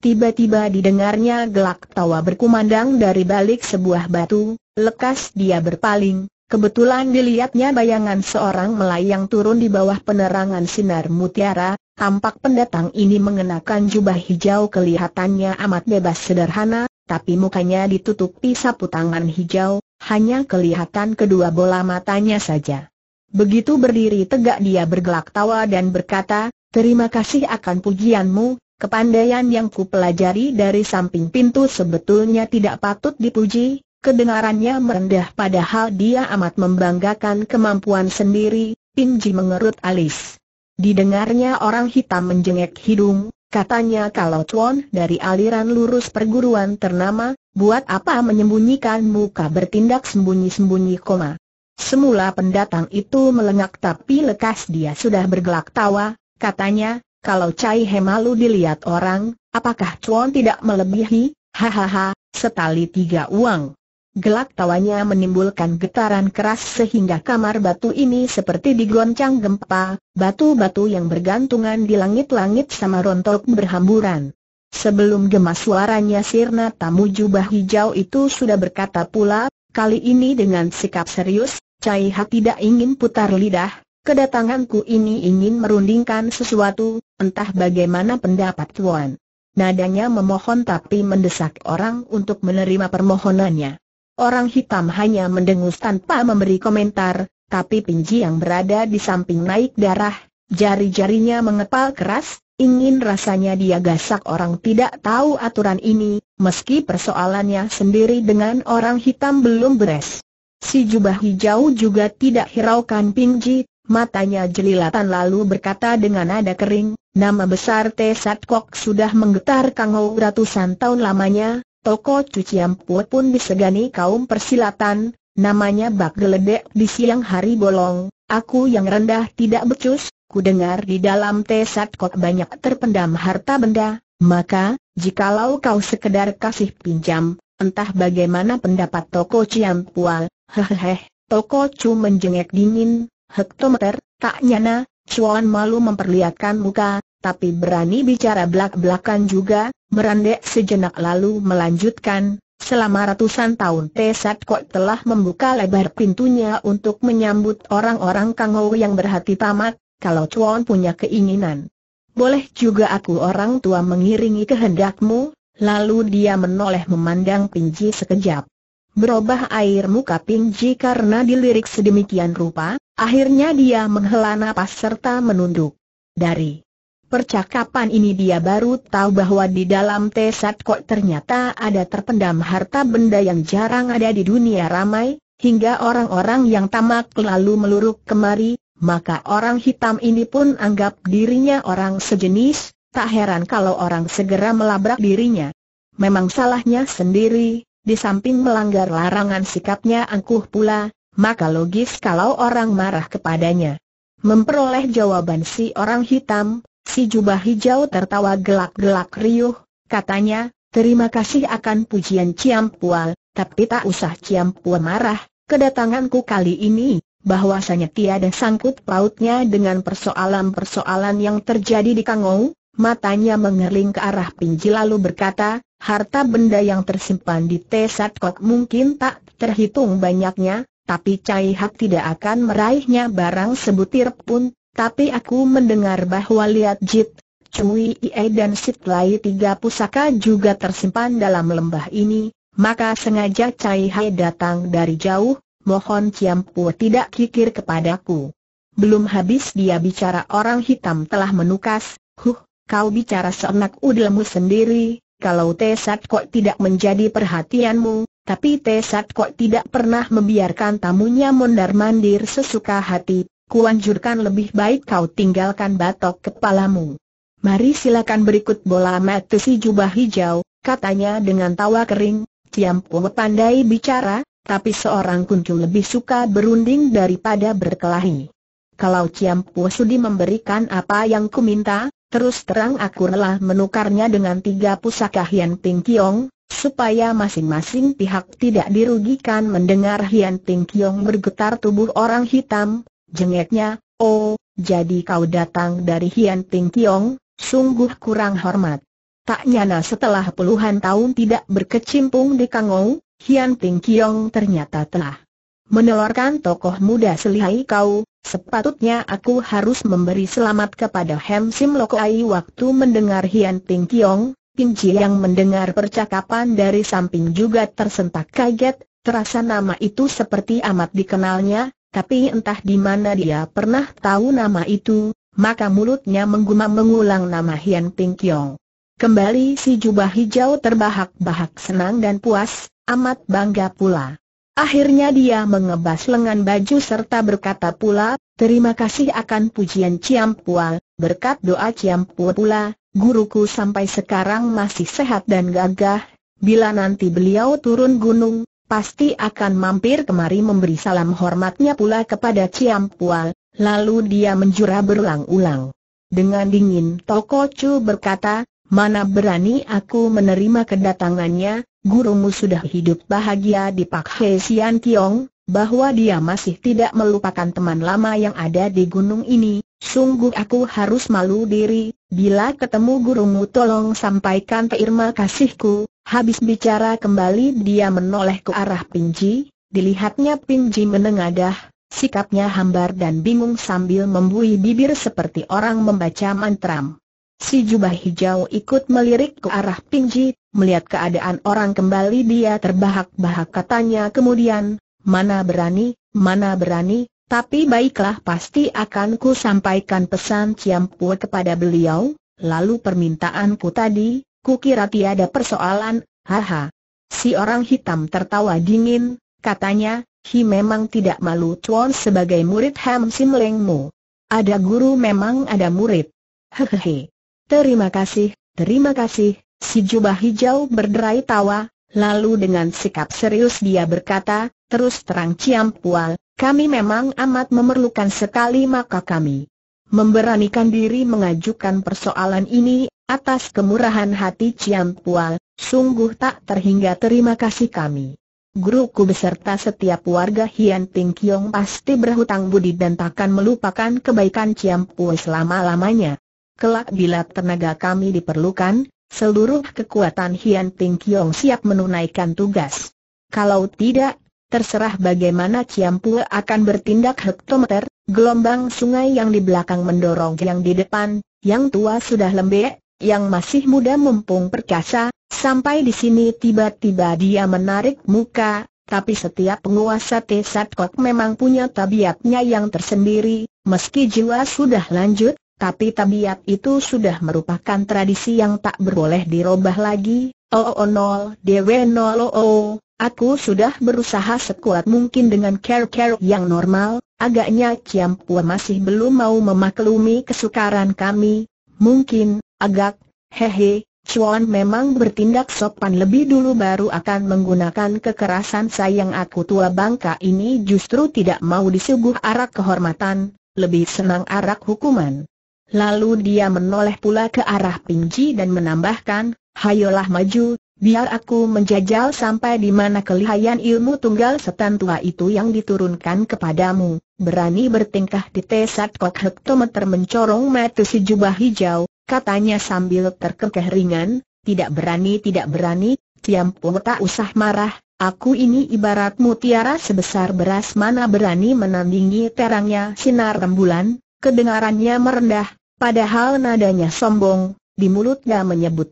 Tiba-tiba didengarnya gelak tawa berkumandang dari balik sebuah batu, lekas dia berpaling, Kebetulan dilihatnya bayangan seorang melayang turun di bawah penerangan sinar mutiara, tampak pendatang ini mengenakan jubah hijau kelihatannya amat bebas sederhana, tapi mukanya ditutupi sapu tangan hijau, hanya kelihatan kedua bola matanya saja. Begitu berdiri tegak dia bergelak tawa dan berkata, Terima kasih akan pujianmu, kepandaian yang kupelajari dari samping pintu sebetulnya tidak patut dipuji, Kedengarannya merendah padahal dia amat membanggakan kemampuan sendiri, Pinji mengerut alis. Didengarnya orang hitam menjengek hidung, katanya kalau Chuan dari aliran lurus perguruan ternama, buat apa menyembunyikan muka bertindak sembunyi-sembunyi koma. Semula pendatang itu melengak tapi lekas dia sudah bergelak tawa, katanya, kalau Cai Hemalu dilihat orang, apakah Chuan tidak melebihi, hahaha, setali tiga uang. Gelak tawanya menimbulkan getaran keras sehingga kamar batu ini seperti digoncang gempa, batu-batu yang bergantungan di langit-langit sama rontok berhamburan. Sebelum gemas suaranya sirna tamu jubah hijau itu sudah berkata pula, kali ini dengan sikap serius, Cai Hak tidak ingin putar lidah, kedatanganku ini ingin merundingkan sesuatu, entah bagaimana pendapat Tuan. Nadanya memohon tapi mendesak orang untuk menerima permohonannya. Orang hitam hanya mendengus tanpa memberi komentar, tapi Pinji yang berada di samping naik darah, jari-jarinya mengepal keras, ingin rasanya dia gasak orang tidak tahu aturan ini, meski persoalannya sendiri dengan orang hitam belum beres. Si jubah hijau juga tidak hiraukan Pinji, matanya jelilatan lalu berkata dengan nada kering, nama besar T. Satkok sudah menggetar kangau ratusan tahun lamanya, Toko cuci Pue pun disegani kaum persilatan, namanya bak geledek di siang hari bolong, aku yang rendah tidak becus, ku dengar di dalam tesat kot banyak terpendam harta benda, maka, jikalau kau sekedar kasih pinjam, entah bagaimana pendapat toko Ciam Pual, hehehe, toko Cu menjengek dingin, hektometer, tak nyana, Cuan malu memperlihatkan muka, tapi berani bicara belak-belakan juga, merendek sejenak lalu melanjutkan, selama ratusan tahun Tesat Kok telah membuka lebar pintunya untuk menyambut orang-orang Kang Kangou yang berhati tamat, kalau Chuan punya keinginan. Boleh juga aku orang tua mengiringi kehendakmu, lalu dia menoleh memandang Pinji sekejap. Berubah air muka Pinji karena dilirik sedemikian rupa, akhirnya dia menghela napas serta menunduk. Dari Percakapan ini dia baru tahu bahwa di dalam Tesat Kok ternyata ada terpendam harta benda yang jarang ada di dunia ramai, hingga orang-orang yang tamak lalu meluruk kemari, maka orang hitam ini pun anggap dirinya orang sejenis, tak heran kalau orang segera melabrak dirinya. Memang salahnya sendiri, di samping melanggar larangan sikapnya angkuh pula, maka logis kalau orang marah kepadanya. Memperoleh jawaban si orang hitam, Si jubah hijau tertawa gelak-gelak riuh, katanya, terima kasih akan pujian Ciampual, tapi tak usah Ciampual marah, kedatanganku kali ini, bahwasanya tiada sangkut pautnya dengan persoalan-persoalan yang terjadi di Kangou, matanya mengerling ke arah Pinji lalu berkata, harta benda yang tersimpan di Tesat Kok mungkin tak terhitung banyaknya, tapi Cai Hak tidak akan meraihnya barang sebutir pun, tapi aku mendengar bahwa Liat Jit, Cui Ie dan Sit Lai tiga pusaka juga tersimpan dalam lembah ini, maka sengaja Cai Hai datang dari jauh, mohon Ciampu tidak kikir kepadaku. Belum habis dia bicara orang hitam telah menukas, huh, kau bicara seenak udelmu sendiri, kalau Tesat kok tidak menjadi perhatianmu, tapi Tesat kok tidak pernah membiarkan tamunya mondar-mandir sesuka hati, kuanjurkan lebih baik kau tinggalkan batok kepalamu. Mari silakan berikut bola mata si jubah hijau, katanya dengan tawa kering, Ciam Pue pandai bicara, tapi seorang kuncu lebih suka berunding daripada berkelahi. Kalau Ciam Pue sudi memberikan apa yang ku minta, terus terang aku rela menukarnya dengan tiga pusaka Hian Ting Kiong, supaya masing-masing pihak tidak dirugikan mendengar Hian Ting Kiong bergetar tubuh orang hitam, jengeknya, oh, jadi kau datang dari Hian Ting Tiong, sungguh kurang hormat. Tak nyana setelah puluhan tahun tidak berkecimpung di Kangou, Hian Ting Tiong ternyata telah menelorkan tokoh muda selihai kau, sepatutnya aku harus memberi selamat kepada Hem Sim Lokai waktu mendengar Hian Ting Tiong, Pin Ji yang mendengar percakapan dari samping juga tersentak kaget, terasa nama itu seperti amat dikenalnya, tapi entah di mana dia pernah tahu nama itu, maka mulutnya menggumam mengulang nama Hian Ping Kiong. Kembali si jubah hijau terbahak-bahak senang dan puas, amat bangga pula. Akhirnya dia mengebas lengan baju serta berkata pula, terima kasih akan pujian Ciam Pual, berkat doa Ciam Pual pula, guruku sampai sekarang masih sehat dan gagah, bila nanti beliau turun gunung, pasti akan mampir kemari memberi salam hormatnya pula kepada Ciam Pual, lalu dia menjura berulang-ulang. Dengan dingin Toko Chu berkata, mana berani aku menerima kedatangannya, gurumu sudah hidup bahagia di Pak He Sian Kiong, bahwa dia masih tidak melupakan teman lama yang ada di gunung ini, sungguh aku harus malu diri, bila ketemu gurumu tolong sampaikan terima kasihku, Habis bicara kembali dia menoleh ke arah Pinji, dilihatnya Pinji menengadah, sikapnya hambar dan bingung sambil membui bibir seperti orang membaca mantra. Si jubah hijau ikut melirik ke arah Pinji, melihat keadaan orang kembali dia terbahak-bahak katanya kemudian, mana berani, mana berani, tapi baiklah pasti akan ku sampaikan pesan Ciampu kepada beliau, lalu permintaanku tadi, Kukira tiada persoalan, haha. Si orang hitam tertawa dingin, katanya, Hi memang tidak malu Chuan sebagai murid Ham Sim Leng Ada guru memang ada murid. Hehehe. Terima kasih, terima kasih, si jubah hijau berderai tawa, lalu dengan sikap serius dia berkata, terus terang Ciam Pual, kami memang amat memerlukan sekali maka kami memberanikan diri mengajukan persoalan ini Atas kemurahan hati Ciam Pual, sungguh tak terhingga terima kasih kami. Guruku beserta setiap warga Hian Ting Kiong pasti berhutang budi dan takkan melupakan kebaikan Ciam Pual selama-lamanya. Kelak bila tenaga kami diperlukan, seluruh kekuatan Hian Ting Kiong siap menunaikan tugas. Kalau tidak, terserah bagaimana Pua akan bertindak hektometer, gelombang sungai yang di belakang mendorong yang di depan, yang tua sudah lembek, yang masih muda mempung perkasa, sampai di sini tiba-tiba dia menarik muka, tapi setiap penguasa Tesat Kok memang punya tabiatnya yang tersendiri, meski jiwa sudah lanjut, tapi tabiat itu sudah merupakan tradisi yang tak berboleh dirubah lagi. Oh, oh, nol, dewe nol, oh, Aku sudah berusaha sekuat mungkin dengan care-care yang normal, agaknya Ciampua masih belum mau memaklumi kesukaran kami. Mungkin, agak, hehe, Chuan memang bertindak sopan lebih dulu baru akan menggunakan kekerasan sayang aku tua bangka ini justru tidak mau disuguh arak kehormatan, lebih senang arak hukuman. Lalu dia menoleh pula ke arah Pinji dan menambahkan, hayolah maju, Biar aku menjajal sampai di mana kelihayan ilmu tunggal setan tua itu yang diturunkan kepadamu. Berani bertingkah di tesat kok hektometer mencorong metu si jubah hijau, katanya sambil terkekeh ringan, tidak berani tidak berani, Tiampu tak usah marah, aku ini ibarat mutiara sebesar beras mana berani menandingi terangnya sinar rembulan, kedengarannya merendah, padahal nadanya sombong, di mulutnya menyebut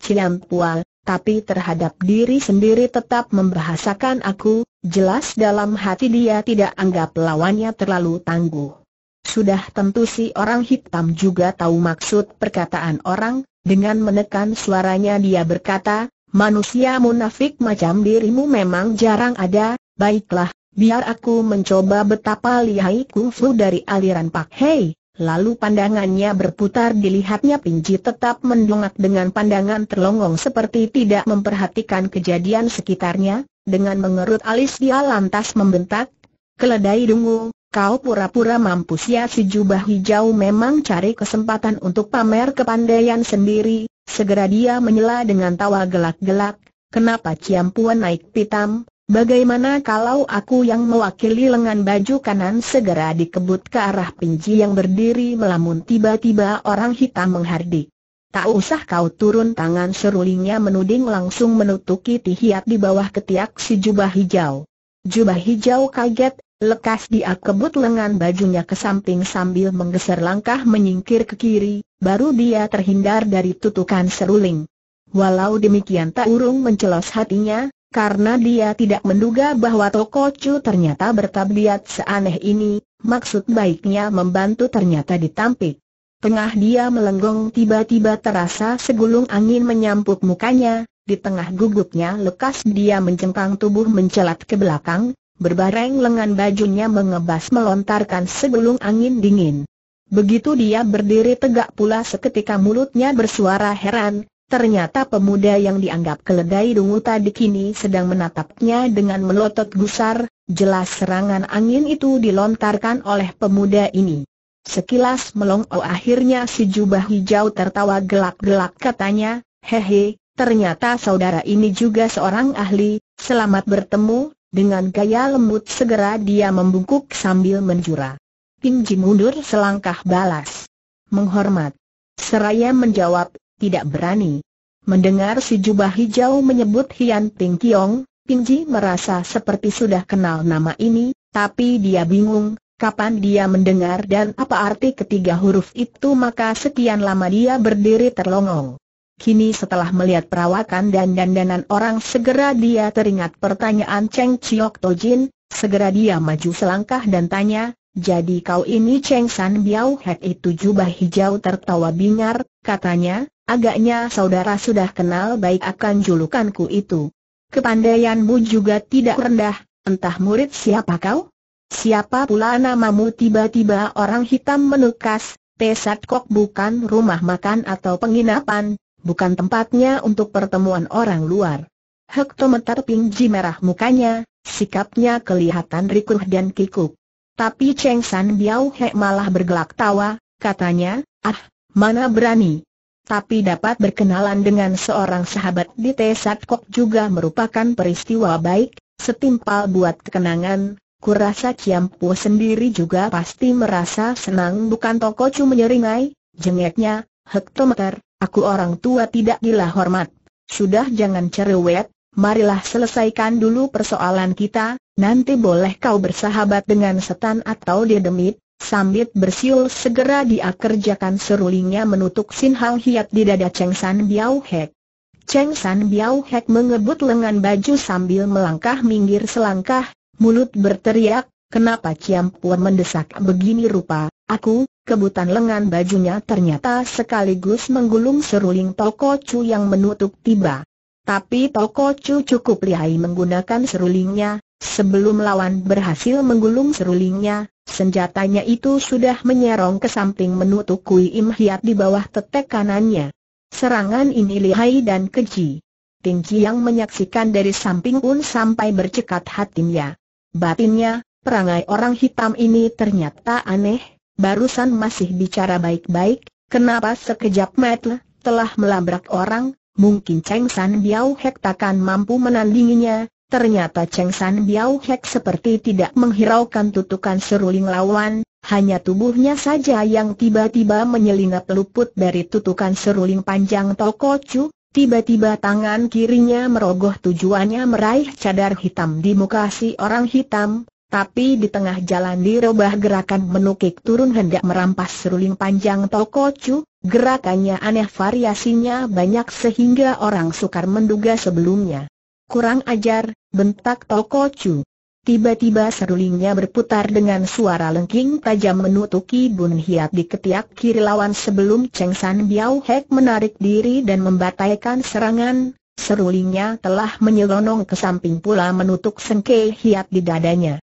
pual tapi terhadap diri sendiri tetap membahasakan aku, jelas dalam hati dia tidak anggap lawannya terlalu tangguh. Sudah tentu si orang hitam juga tahu maksud perkataan orang, dengan menekan suaranya dia berkata, manusia munafik macam dirimu memang jarang ada, baiklah, biar aku mencoba betapa lihai kungfu dari aliran Pak Hei. Lalu pandangannya berputar dilihatnya Pinji tetap mendongak dengan pandangan terlonggong seperti tidak memperhatikan kejadian sekitarnya, dengan mengerut alis dia lantas membentak, Keledai dungu, kau pura-pura mampus ya si jubah hijau memang cari kesempatan untuk pamer kepandaian sendiri, segera dia menyela dengan tawa gelak-gelak, kenapa Ciampuan naik pitam, Bagaimana kalau aku yang mewakili lengan baju kanan segera dikebut ke arah pinji yang berdiri melamun tiba-tiba orang hitam menghardik. Tak usah kau turun tangan serulingnya menuding langsung menutupi tihiat di bawah ketiak si jubah hijau. Jubah hijau kaget, lekas dia kebut lengan bajunya ke samping sambil menggeser langkah menyingkir ke kiri, baru dia terhindar dari tutukan seruling. Walau demikian tak urung mencelos hatinya, karena dia tidak menduga bahwa Toko Chu ternyata bertabiat seaneh ini, maksud baiknya membantu ternyata ditampik. Tengah dia melenggong tiba-tiba terasa segulung angin menyampuk mukanya, di tengah gugupnya lekas dia mencengkang tubuh mencelat ke belakang, berbareng lengan bajunya mengebas melontarkan segulung angin dingin. Begitu dia berdiri tegak pula seketika mulutnya bersuara heran, Ternyata pemuda yang dianggap keledai dungu tadi kini sedang menatapnya dengan melotot gusar, jelas serangan angin itu dilontarkan oleh pemuda ini. Sekilas melongo oh, akhirnya si jubah hijau tertawa gelak-gelak katanya, hehe, ternyata saudara ini juga seorang ahli, selamat bertemu, dengan gaya lembut segera dia membungkuk sambil menjura. Pinji mundur selangkah balas. Menghormat. Seraya menjawab, tidak berani. Mendengar si jubah hijau menyebut Hian Ting Kiong, Pinji merasa seperti sudah kenal nama ini, tapi dia bingung, kapan dia mendengar dan apa arti ketiga huruf itu maka sekian lama dia berdiri terlongong. Kini setelah melihat perawakan dan dandanan orang segera dia teringat pertanyaan Cheng Chiok Tojin, segera dia maju selangkah dan tanya, jadi kau ini Cheng San Biao Hek itu jubah hijau tertawa bingar, katanya, Agaknya saudara sudah kenal baik akan julukanku itu. Kepandaianmu juga tidak rendah, entah murid siapa kau? Siapa pula namamu tiba-tiba orang hitam menukas, Tesat Kok bukan rumah makan atau penginapan, bukan tempatnya untuk pertemuan orang luar. Hektometer pinggi merah mukanya, sikapnya kelihatan rikuh dan kikuk. Tapi Cheng San Biao Hek malah bergelak tawa, katanya, ah, mana berani, tapi dapat berkenalan dengan seorang sahabat di Tesat Kok juga merupakan peristiwa baik, setimpal buat kenangan. Kurasa Ciampu sendiri juga pasti merasa senang bukan toko cu menyeringai, jengeknya, hektometer, aku orang tua tidak gila hormat. Sudah jangan cerewet, marilah selesaikan dulu persoalan kita, nanti boleh kau bersahabat dengan setan atau dedemit, Sambil bersiul segera dia kerjakan serulingnya menutup Sin Hang Hiat di dada Cheng San Biao Hek. Cheng San Biao Hek mengebut lengan baju sambil melangkah minggir selangkah, mulut berteriak, kenapa Ciam Puan mendesak begini rupa, aku, kebutan lengan bajunya ternyata sekaligus menggulung seruling Toko Chu yang menutup tiba. Tapi Toko Chu cukup lihai menggunakan serulingnya, sebelum lawan berhasil menggulung serulingnya, Senjatanya itu sudah menyerong ke samping menutup Kui Im di bawah tetek kanannya. Serangan ini lihai dan keji. Ting yang menyaksikan dari samping pun sampai bercekat hatinya. Batinnya, perangai orang hitam ini ternyata aneh, barusan masih bicara baik-baik, kenapa sekejap metle, telah melabrak orang, mungkin Cheng San Biao Hek takkan mampu menandinginya, Ternyata Cheng San Biao Hek seperti tidak menghiraukan tutukan seruling lawan, hanya tubuhnya saja yang tiba-tiba menyelinap luput dari tutukan seruling panjang Toko Chu, tiba-tiba tangan kirinya merogoh tujuannya meraih cadar hitam di muka si orang hitam, tapi di tengah jalan dirubah gerakan menukik turun hendak merampas seruling panjang Toko Chu, gerakannya aneh variasinya banyak sehingga orang sukar menduga sebelumnya. Kurang ajar, bentak Toko Chu. Tiba-tiba serulingnya berputar dengan suara lengking tajam menutuki Bun Hiat di ketiak kiri lawan sebelum Cheng San Biao Hek menarik diri dan membataikan serangan, serulingnya telah menyelonong ke samping pula menutup sengke Hiat di dadanya.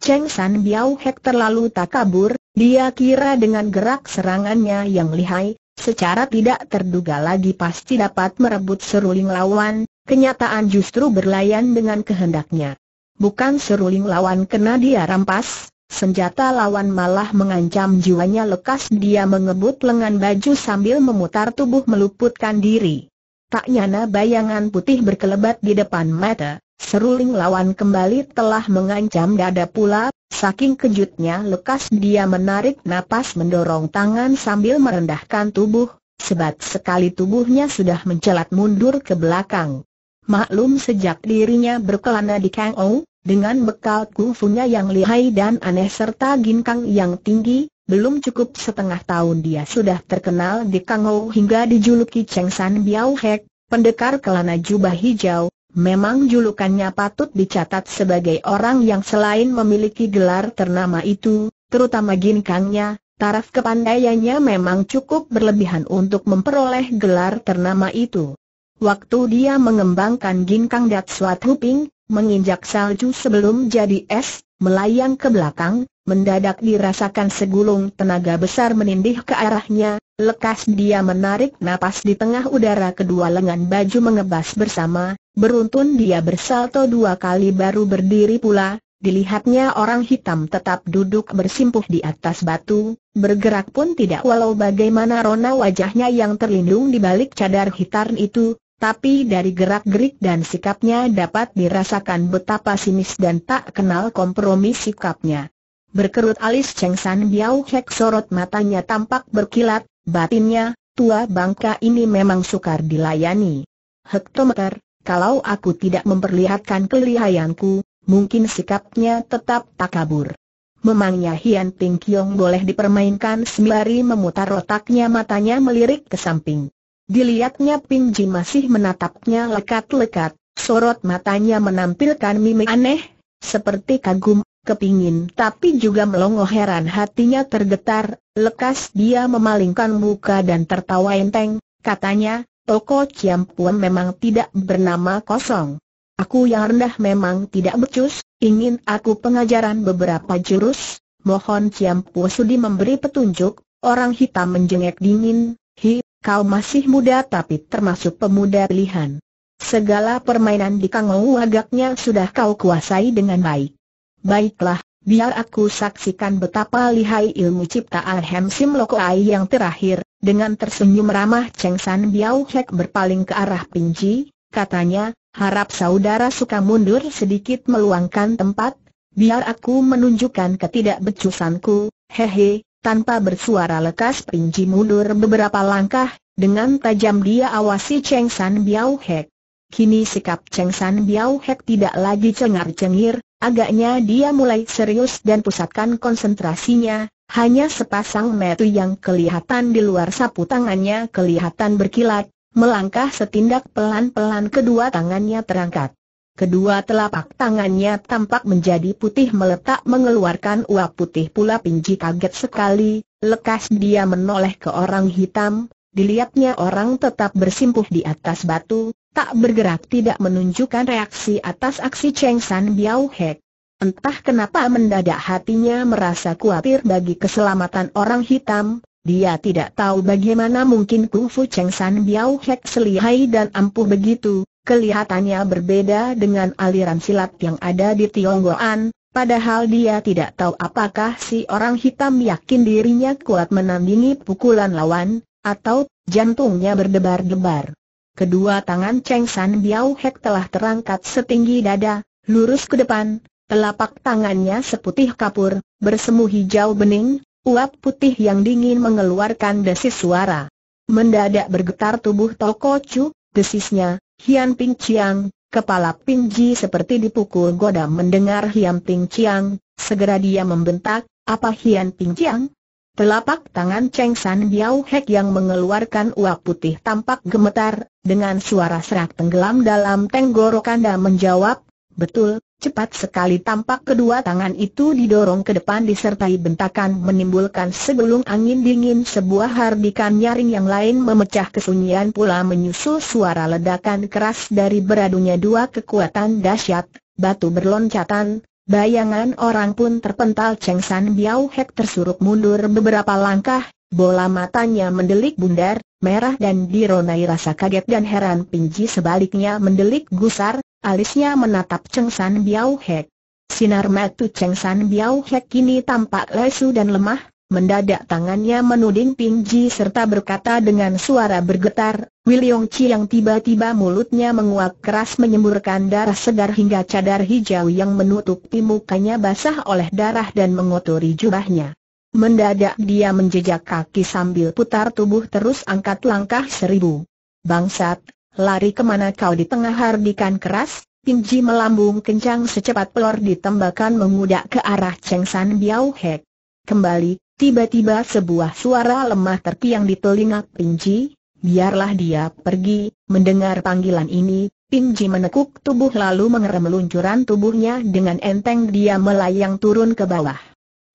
Cheng San Biao Hek terlalu takabur, dia kira dengan gerak serangannya yang lihai, secara tidak terduga lagi pasti dapat merebut seruling lawan, Kenyataan justru berlayan dengan kehendaknya. Bukan seruling lawan kena dia rampas, senjata lawan malah mengancam jiwanya lekas dia mengebut lengan baju sambil memutar tubuh meluputkan diri. Tak nyana bayangan putih berkelebat di depan mata, seruling lawan kembali telah mengancam dada pula, saking kejutnya lekas dia menarik napas mendorong tangan sambil merendahkan tubuh, sebat sekali tubuhnya sudah mencelat mundur ke belakang. Maklum sejak dirinya berkelana di Kang Ou, dengan bekal kungfunya yang lihai dan aneh serta ginkang yang tinggi, belum cukup setengah tahun dia sudah terkenal di Kang Ou hingga dijuluki Cheng San Biao Hek, pendekar kelana jubah hijau, Memang julukannya patut dicatat sebagai orang yang selain memiliki gelar ternama itu, terutama ginkangnya, taraf kepandaiannya memang cukup berlebihan untuk memperoleh gelar ternama itu. Waktu dia mengembangkan ginkang suat ruping, menginjak salju sebelum jadi es, melayang ke belakang, mendadak dirasakan segulung tenaga besar menindih ke arahnya, lekas dia menarik napas di tengah udara kedua lengan baju mengebas bersama, beruntun dia bersalto dua kali baru berdiri pula, dilihatnya orang hitam tetap duduk bersimpuh di atas batu, bergerak pun tidak walau bagaimana rona wajahnya yang terlindung di balik cadar hitam itu, tapi dari gerak-gerik dan sikapnya dapat dirasakan betapa sinis dan tak kenal kompromi sikapnya. Berkerut alis Cheng San Biao Hek sorot matanya tampak berkilat, batinnya, tua bangka ini memang sukar dilayani. Hektometer, kalau aku tidak memperlihatkan kelihayanku, mungkin sikapnya tetap tak kabur. Memangnya Hian Ting Kiong boleh dipermainkan sembari memutar otaknya matanya melirik ke samping. Dilihatnya Pinji masih menatapnya lekat-lekat, sorot matanya menampilkan mimik aneh, seperti kagum, kepingin tapi juga melongo heran hatinya tergetar, lekas dia memalingkan muka dan tertawa enteng, katanya, Toko Ciampuan memang tidak bernama kosong. Aku yang rendah memang tidak becus, ingin aku pengajaran beberapa jurus, mohon Puan sudi memberi petunjuk, orang hitam menjengek dingin, hi, Kau masih muda tapi termasuk pemuda pilihan. Segala permainan di Kangou agaknya sudah kau kuasai dengan baik. Baiklah, biar aku saksikan betapa lihai ilmu ciptaan Hem Sim Ai yang terakhir. Dengan tersenyum ramah Cheng San Biao Hek berpaling ke arah Pinji, katanya, harap saudara suka mundur sedikit meluangkan tempat, biar aku menunjukkan ketidakbecusanku, hehe, tanpa bersuara lekas Pinji mundur beberapa langkah, dengan tajam dia awasi Cheng San Biao Hek. Kini sikap Cheng San Biao Hek tidak lagi cengar-cengir, agaknya dia mulai serius dan pusatkan konsentrasinya, hanya sepasang metu yang kelihatan di luar sapu tangannya kelihatan berkilat, melangkah setindak pelan-pelan kedua tangannya terangkat. Kedua telapak tangannya tampak menjadi putih meletak mengeluarkan uap putih pula Pinji kaget sekali, lekas dia menoleh ke orang hitam, dilihatnya orang tetap bersimpuh di atas batu, tak bergerak tidak menunjukkan reaksi atas aksi Cheng San Biao Hek. Entah kenapa mendadak hatinya merasa khawatir bagi keselamatan orang hitam, dia tidak tahu bagaimana mungkin kungfu Cheng San Biao Hek selihai dan ampuh begitu, kelihatannya berbeda dengan aliran silat yang ada di Tionggoan, padahal dia tidak tahu apakah si orang hitam yakin dirinya kuat menandingi pukulan lawan, atau jantungnya berdebar-debar. Kedua tangan Cheng San Biao Hek telah terangkat setinggi dada, lurus ke depan, telapak tangannya seputih kapur, bersemu hijau bening, uap putih yang dingin mengeluarkan desis suara. Mendadak bergetar tubuh Toko Chu, desisnya, Hian Ping Chiang, kepala Ping Ji seperti dipukul goda mendengar Hian Ping Chiang, segera dia membentak, apa Hian Ping Chiang? Telapak tangan Cheng San Biao Hek yang mengeluarkan uap putih tampak gemetar, dengan suara serak tenggelam dalam tenggorokan dan menjawab, betul, Cepat sekali tampak kedua tangan itu didorong ke depan disertai bentakan menimbulkan sebelum angin dingin sebuah hardikan nyaring yang lain memecah kesunyian pula menyusul suara ledakan keras dari beradunya dua kekuatan dahsyat, batu berloncatan, bayangan orang pun terpental Cheng San Biao Hek tersurup mundur beberapa langkah, bola matanya mendelik bundar, merah dan dironai rasa kaget dan heran Pinji sebaliknya mendelik gusar, Alisnya menatap Cheng San Biao Hek. Sinar mata Cheng San Biao Hek kini tampak lesu dan lemah, mendadak tangannya menuding Ji serta berkata dengan suara bergetar, Yong Chi yang tiba-tiba mulutnya menguap keras menyemburkan darah segar hingga cadar hijau yang menutupi mukanya basah oleh darah dan mengotori jubahnya. Mendadak dia menjejak kaki sambil putar tubuh terus angkat langkah seribu. Bangsat, Lari kemana kau di tengah hardikan keras, Pinji melambung kencang secepat pelor ditembakkan mengudak ke arah Cheng San Biao Hek. Kembali, tiba-tiba sebuah suara lemah terpiang di telinga Pinji, biarlah dia pergi, mendengar panggilan ini, Pinji menekuk tubuh lalu mengerem luncuran tubuhnya dengan enteng dia melayang turun ke bawah.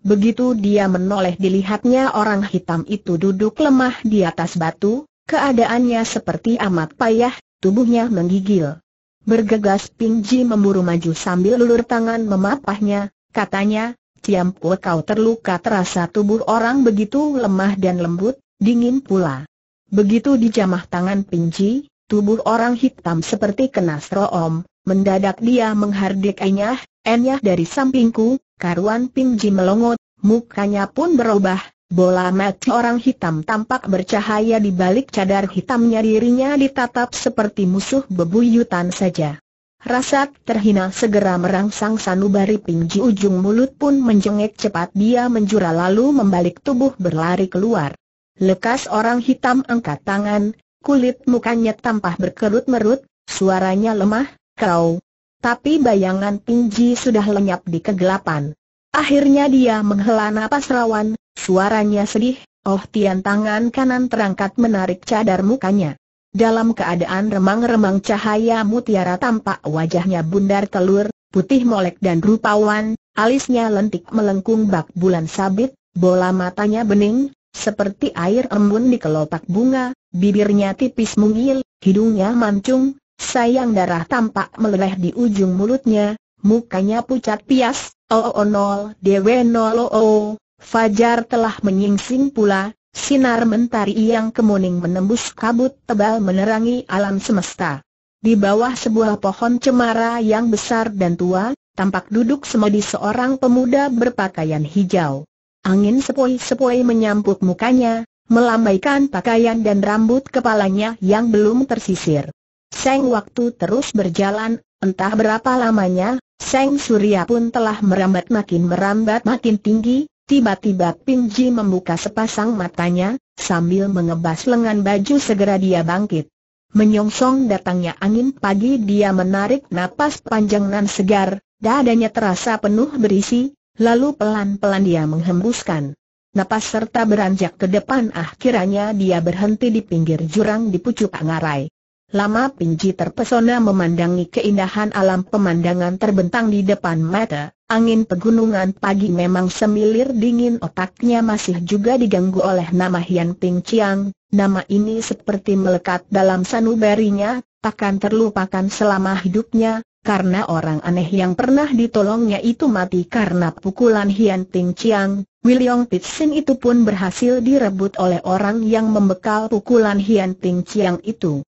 Begitu dia menoleh dilihatnya orang hitam itu duduk lemah di atas batu, Keadaannya seperti amat payah, tubuhnya menggigil. Bergegas Ping Ji memburu maju sambil lulur tangan memapahnya, katanya, Ciam kau terluka terasa tubuh orang begitu lemah dan lembut, dingin pula. Begitu dijamah tangan Ping Ji, tubuh orang hitam seperti kena seroom, mendadak dia menghardik enyah, enyah dari sampingku, karuan Ping Ji melongot, mukanya pun berubah, Bola mati orang hitam tampak bercahaya di balik cadar hitamnya dirinya ditatap seperti musuh bebuyutan saja. Rasa terhina segera merangsang sanubari pinggi ujung mulut pun menjengek cepat dia menjura lalu membalik tubuh berlari keluar. Lekas orang hitam angkat tangan, kulit mukanya tampak berkerut merut, suaranya lemah, kau. Tapi bayangan pinggi sudah lenyap di kegelapan. Akhirnya dia menghela napas rawan, Suaranya sedih, Oh Tian tangan kanan terangkat menarik cadar mukanya. Dalam keadaan remang-remang cahaya mutiara tampak wajahnya bundar telur, putih molek dan rupawan, alisnya lentik melengkung bak bulan sabit, bola matanya bening, seperti air embun di kelopak bunga, bibirnya tipis mungil, hidungnya mancung, sayang darah tampak meleleh di ujung mulutnya, mukanya pucat pias, Oh, oh nol, dewe nol oo, oh, oh. Fajar telah menyingsing pula, sinar mentari yang kemuning menembus kabut tebal menerangi alam semesta. Di bawah sebuah pohon cemara yang besar dan tua, tampak duduk semedi seorang pemuda berpakaian hijau. Angin sepoi-sepoi menyampuk mukanya, melambaikan pakaian dan rambut kepalanya yang belum tersisir. Seng waktu terus berjalan, entah berapa lamanya, Seng Surya pun telah merambat makin merambat makin tinggi, Tiba-tiba Pinji membuka sepasang matanya, sambil mengebas lengan baju segera dia bangkit. Menyongsong datangnya angin pagi dia menarik napas panjang nan segar, dadanya terasa penuh berisi, lalu pelan-pelan dia menghembuskan. Napas serta beranjak ke depan akhirnya dia berhenti di pinggir jurang di pucuk Angarai. Lama Pinji terpesona memandangi keindahan alam pemandangan terbentang di depan mata, angin pegunungan pagi memang semilir dingin otaknya masih juga diganggu oleh nama Hian Ping Chiang, nama ini seperti melekat dalam sanubarinya, takkan terlupakan selama hidupnya, karena orang aneh yang pernah ditolongnya itu mati karena pukulan Hian Ping Chiang, William Pitsin itu pun berhasil direbut oleh orang yang membekal pukulan Hian Ting Chiang itu.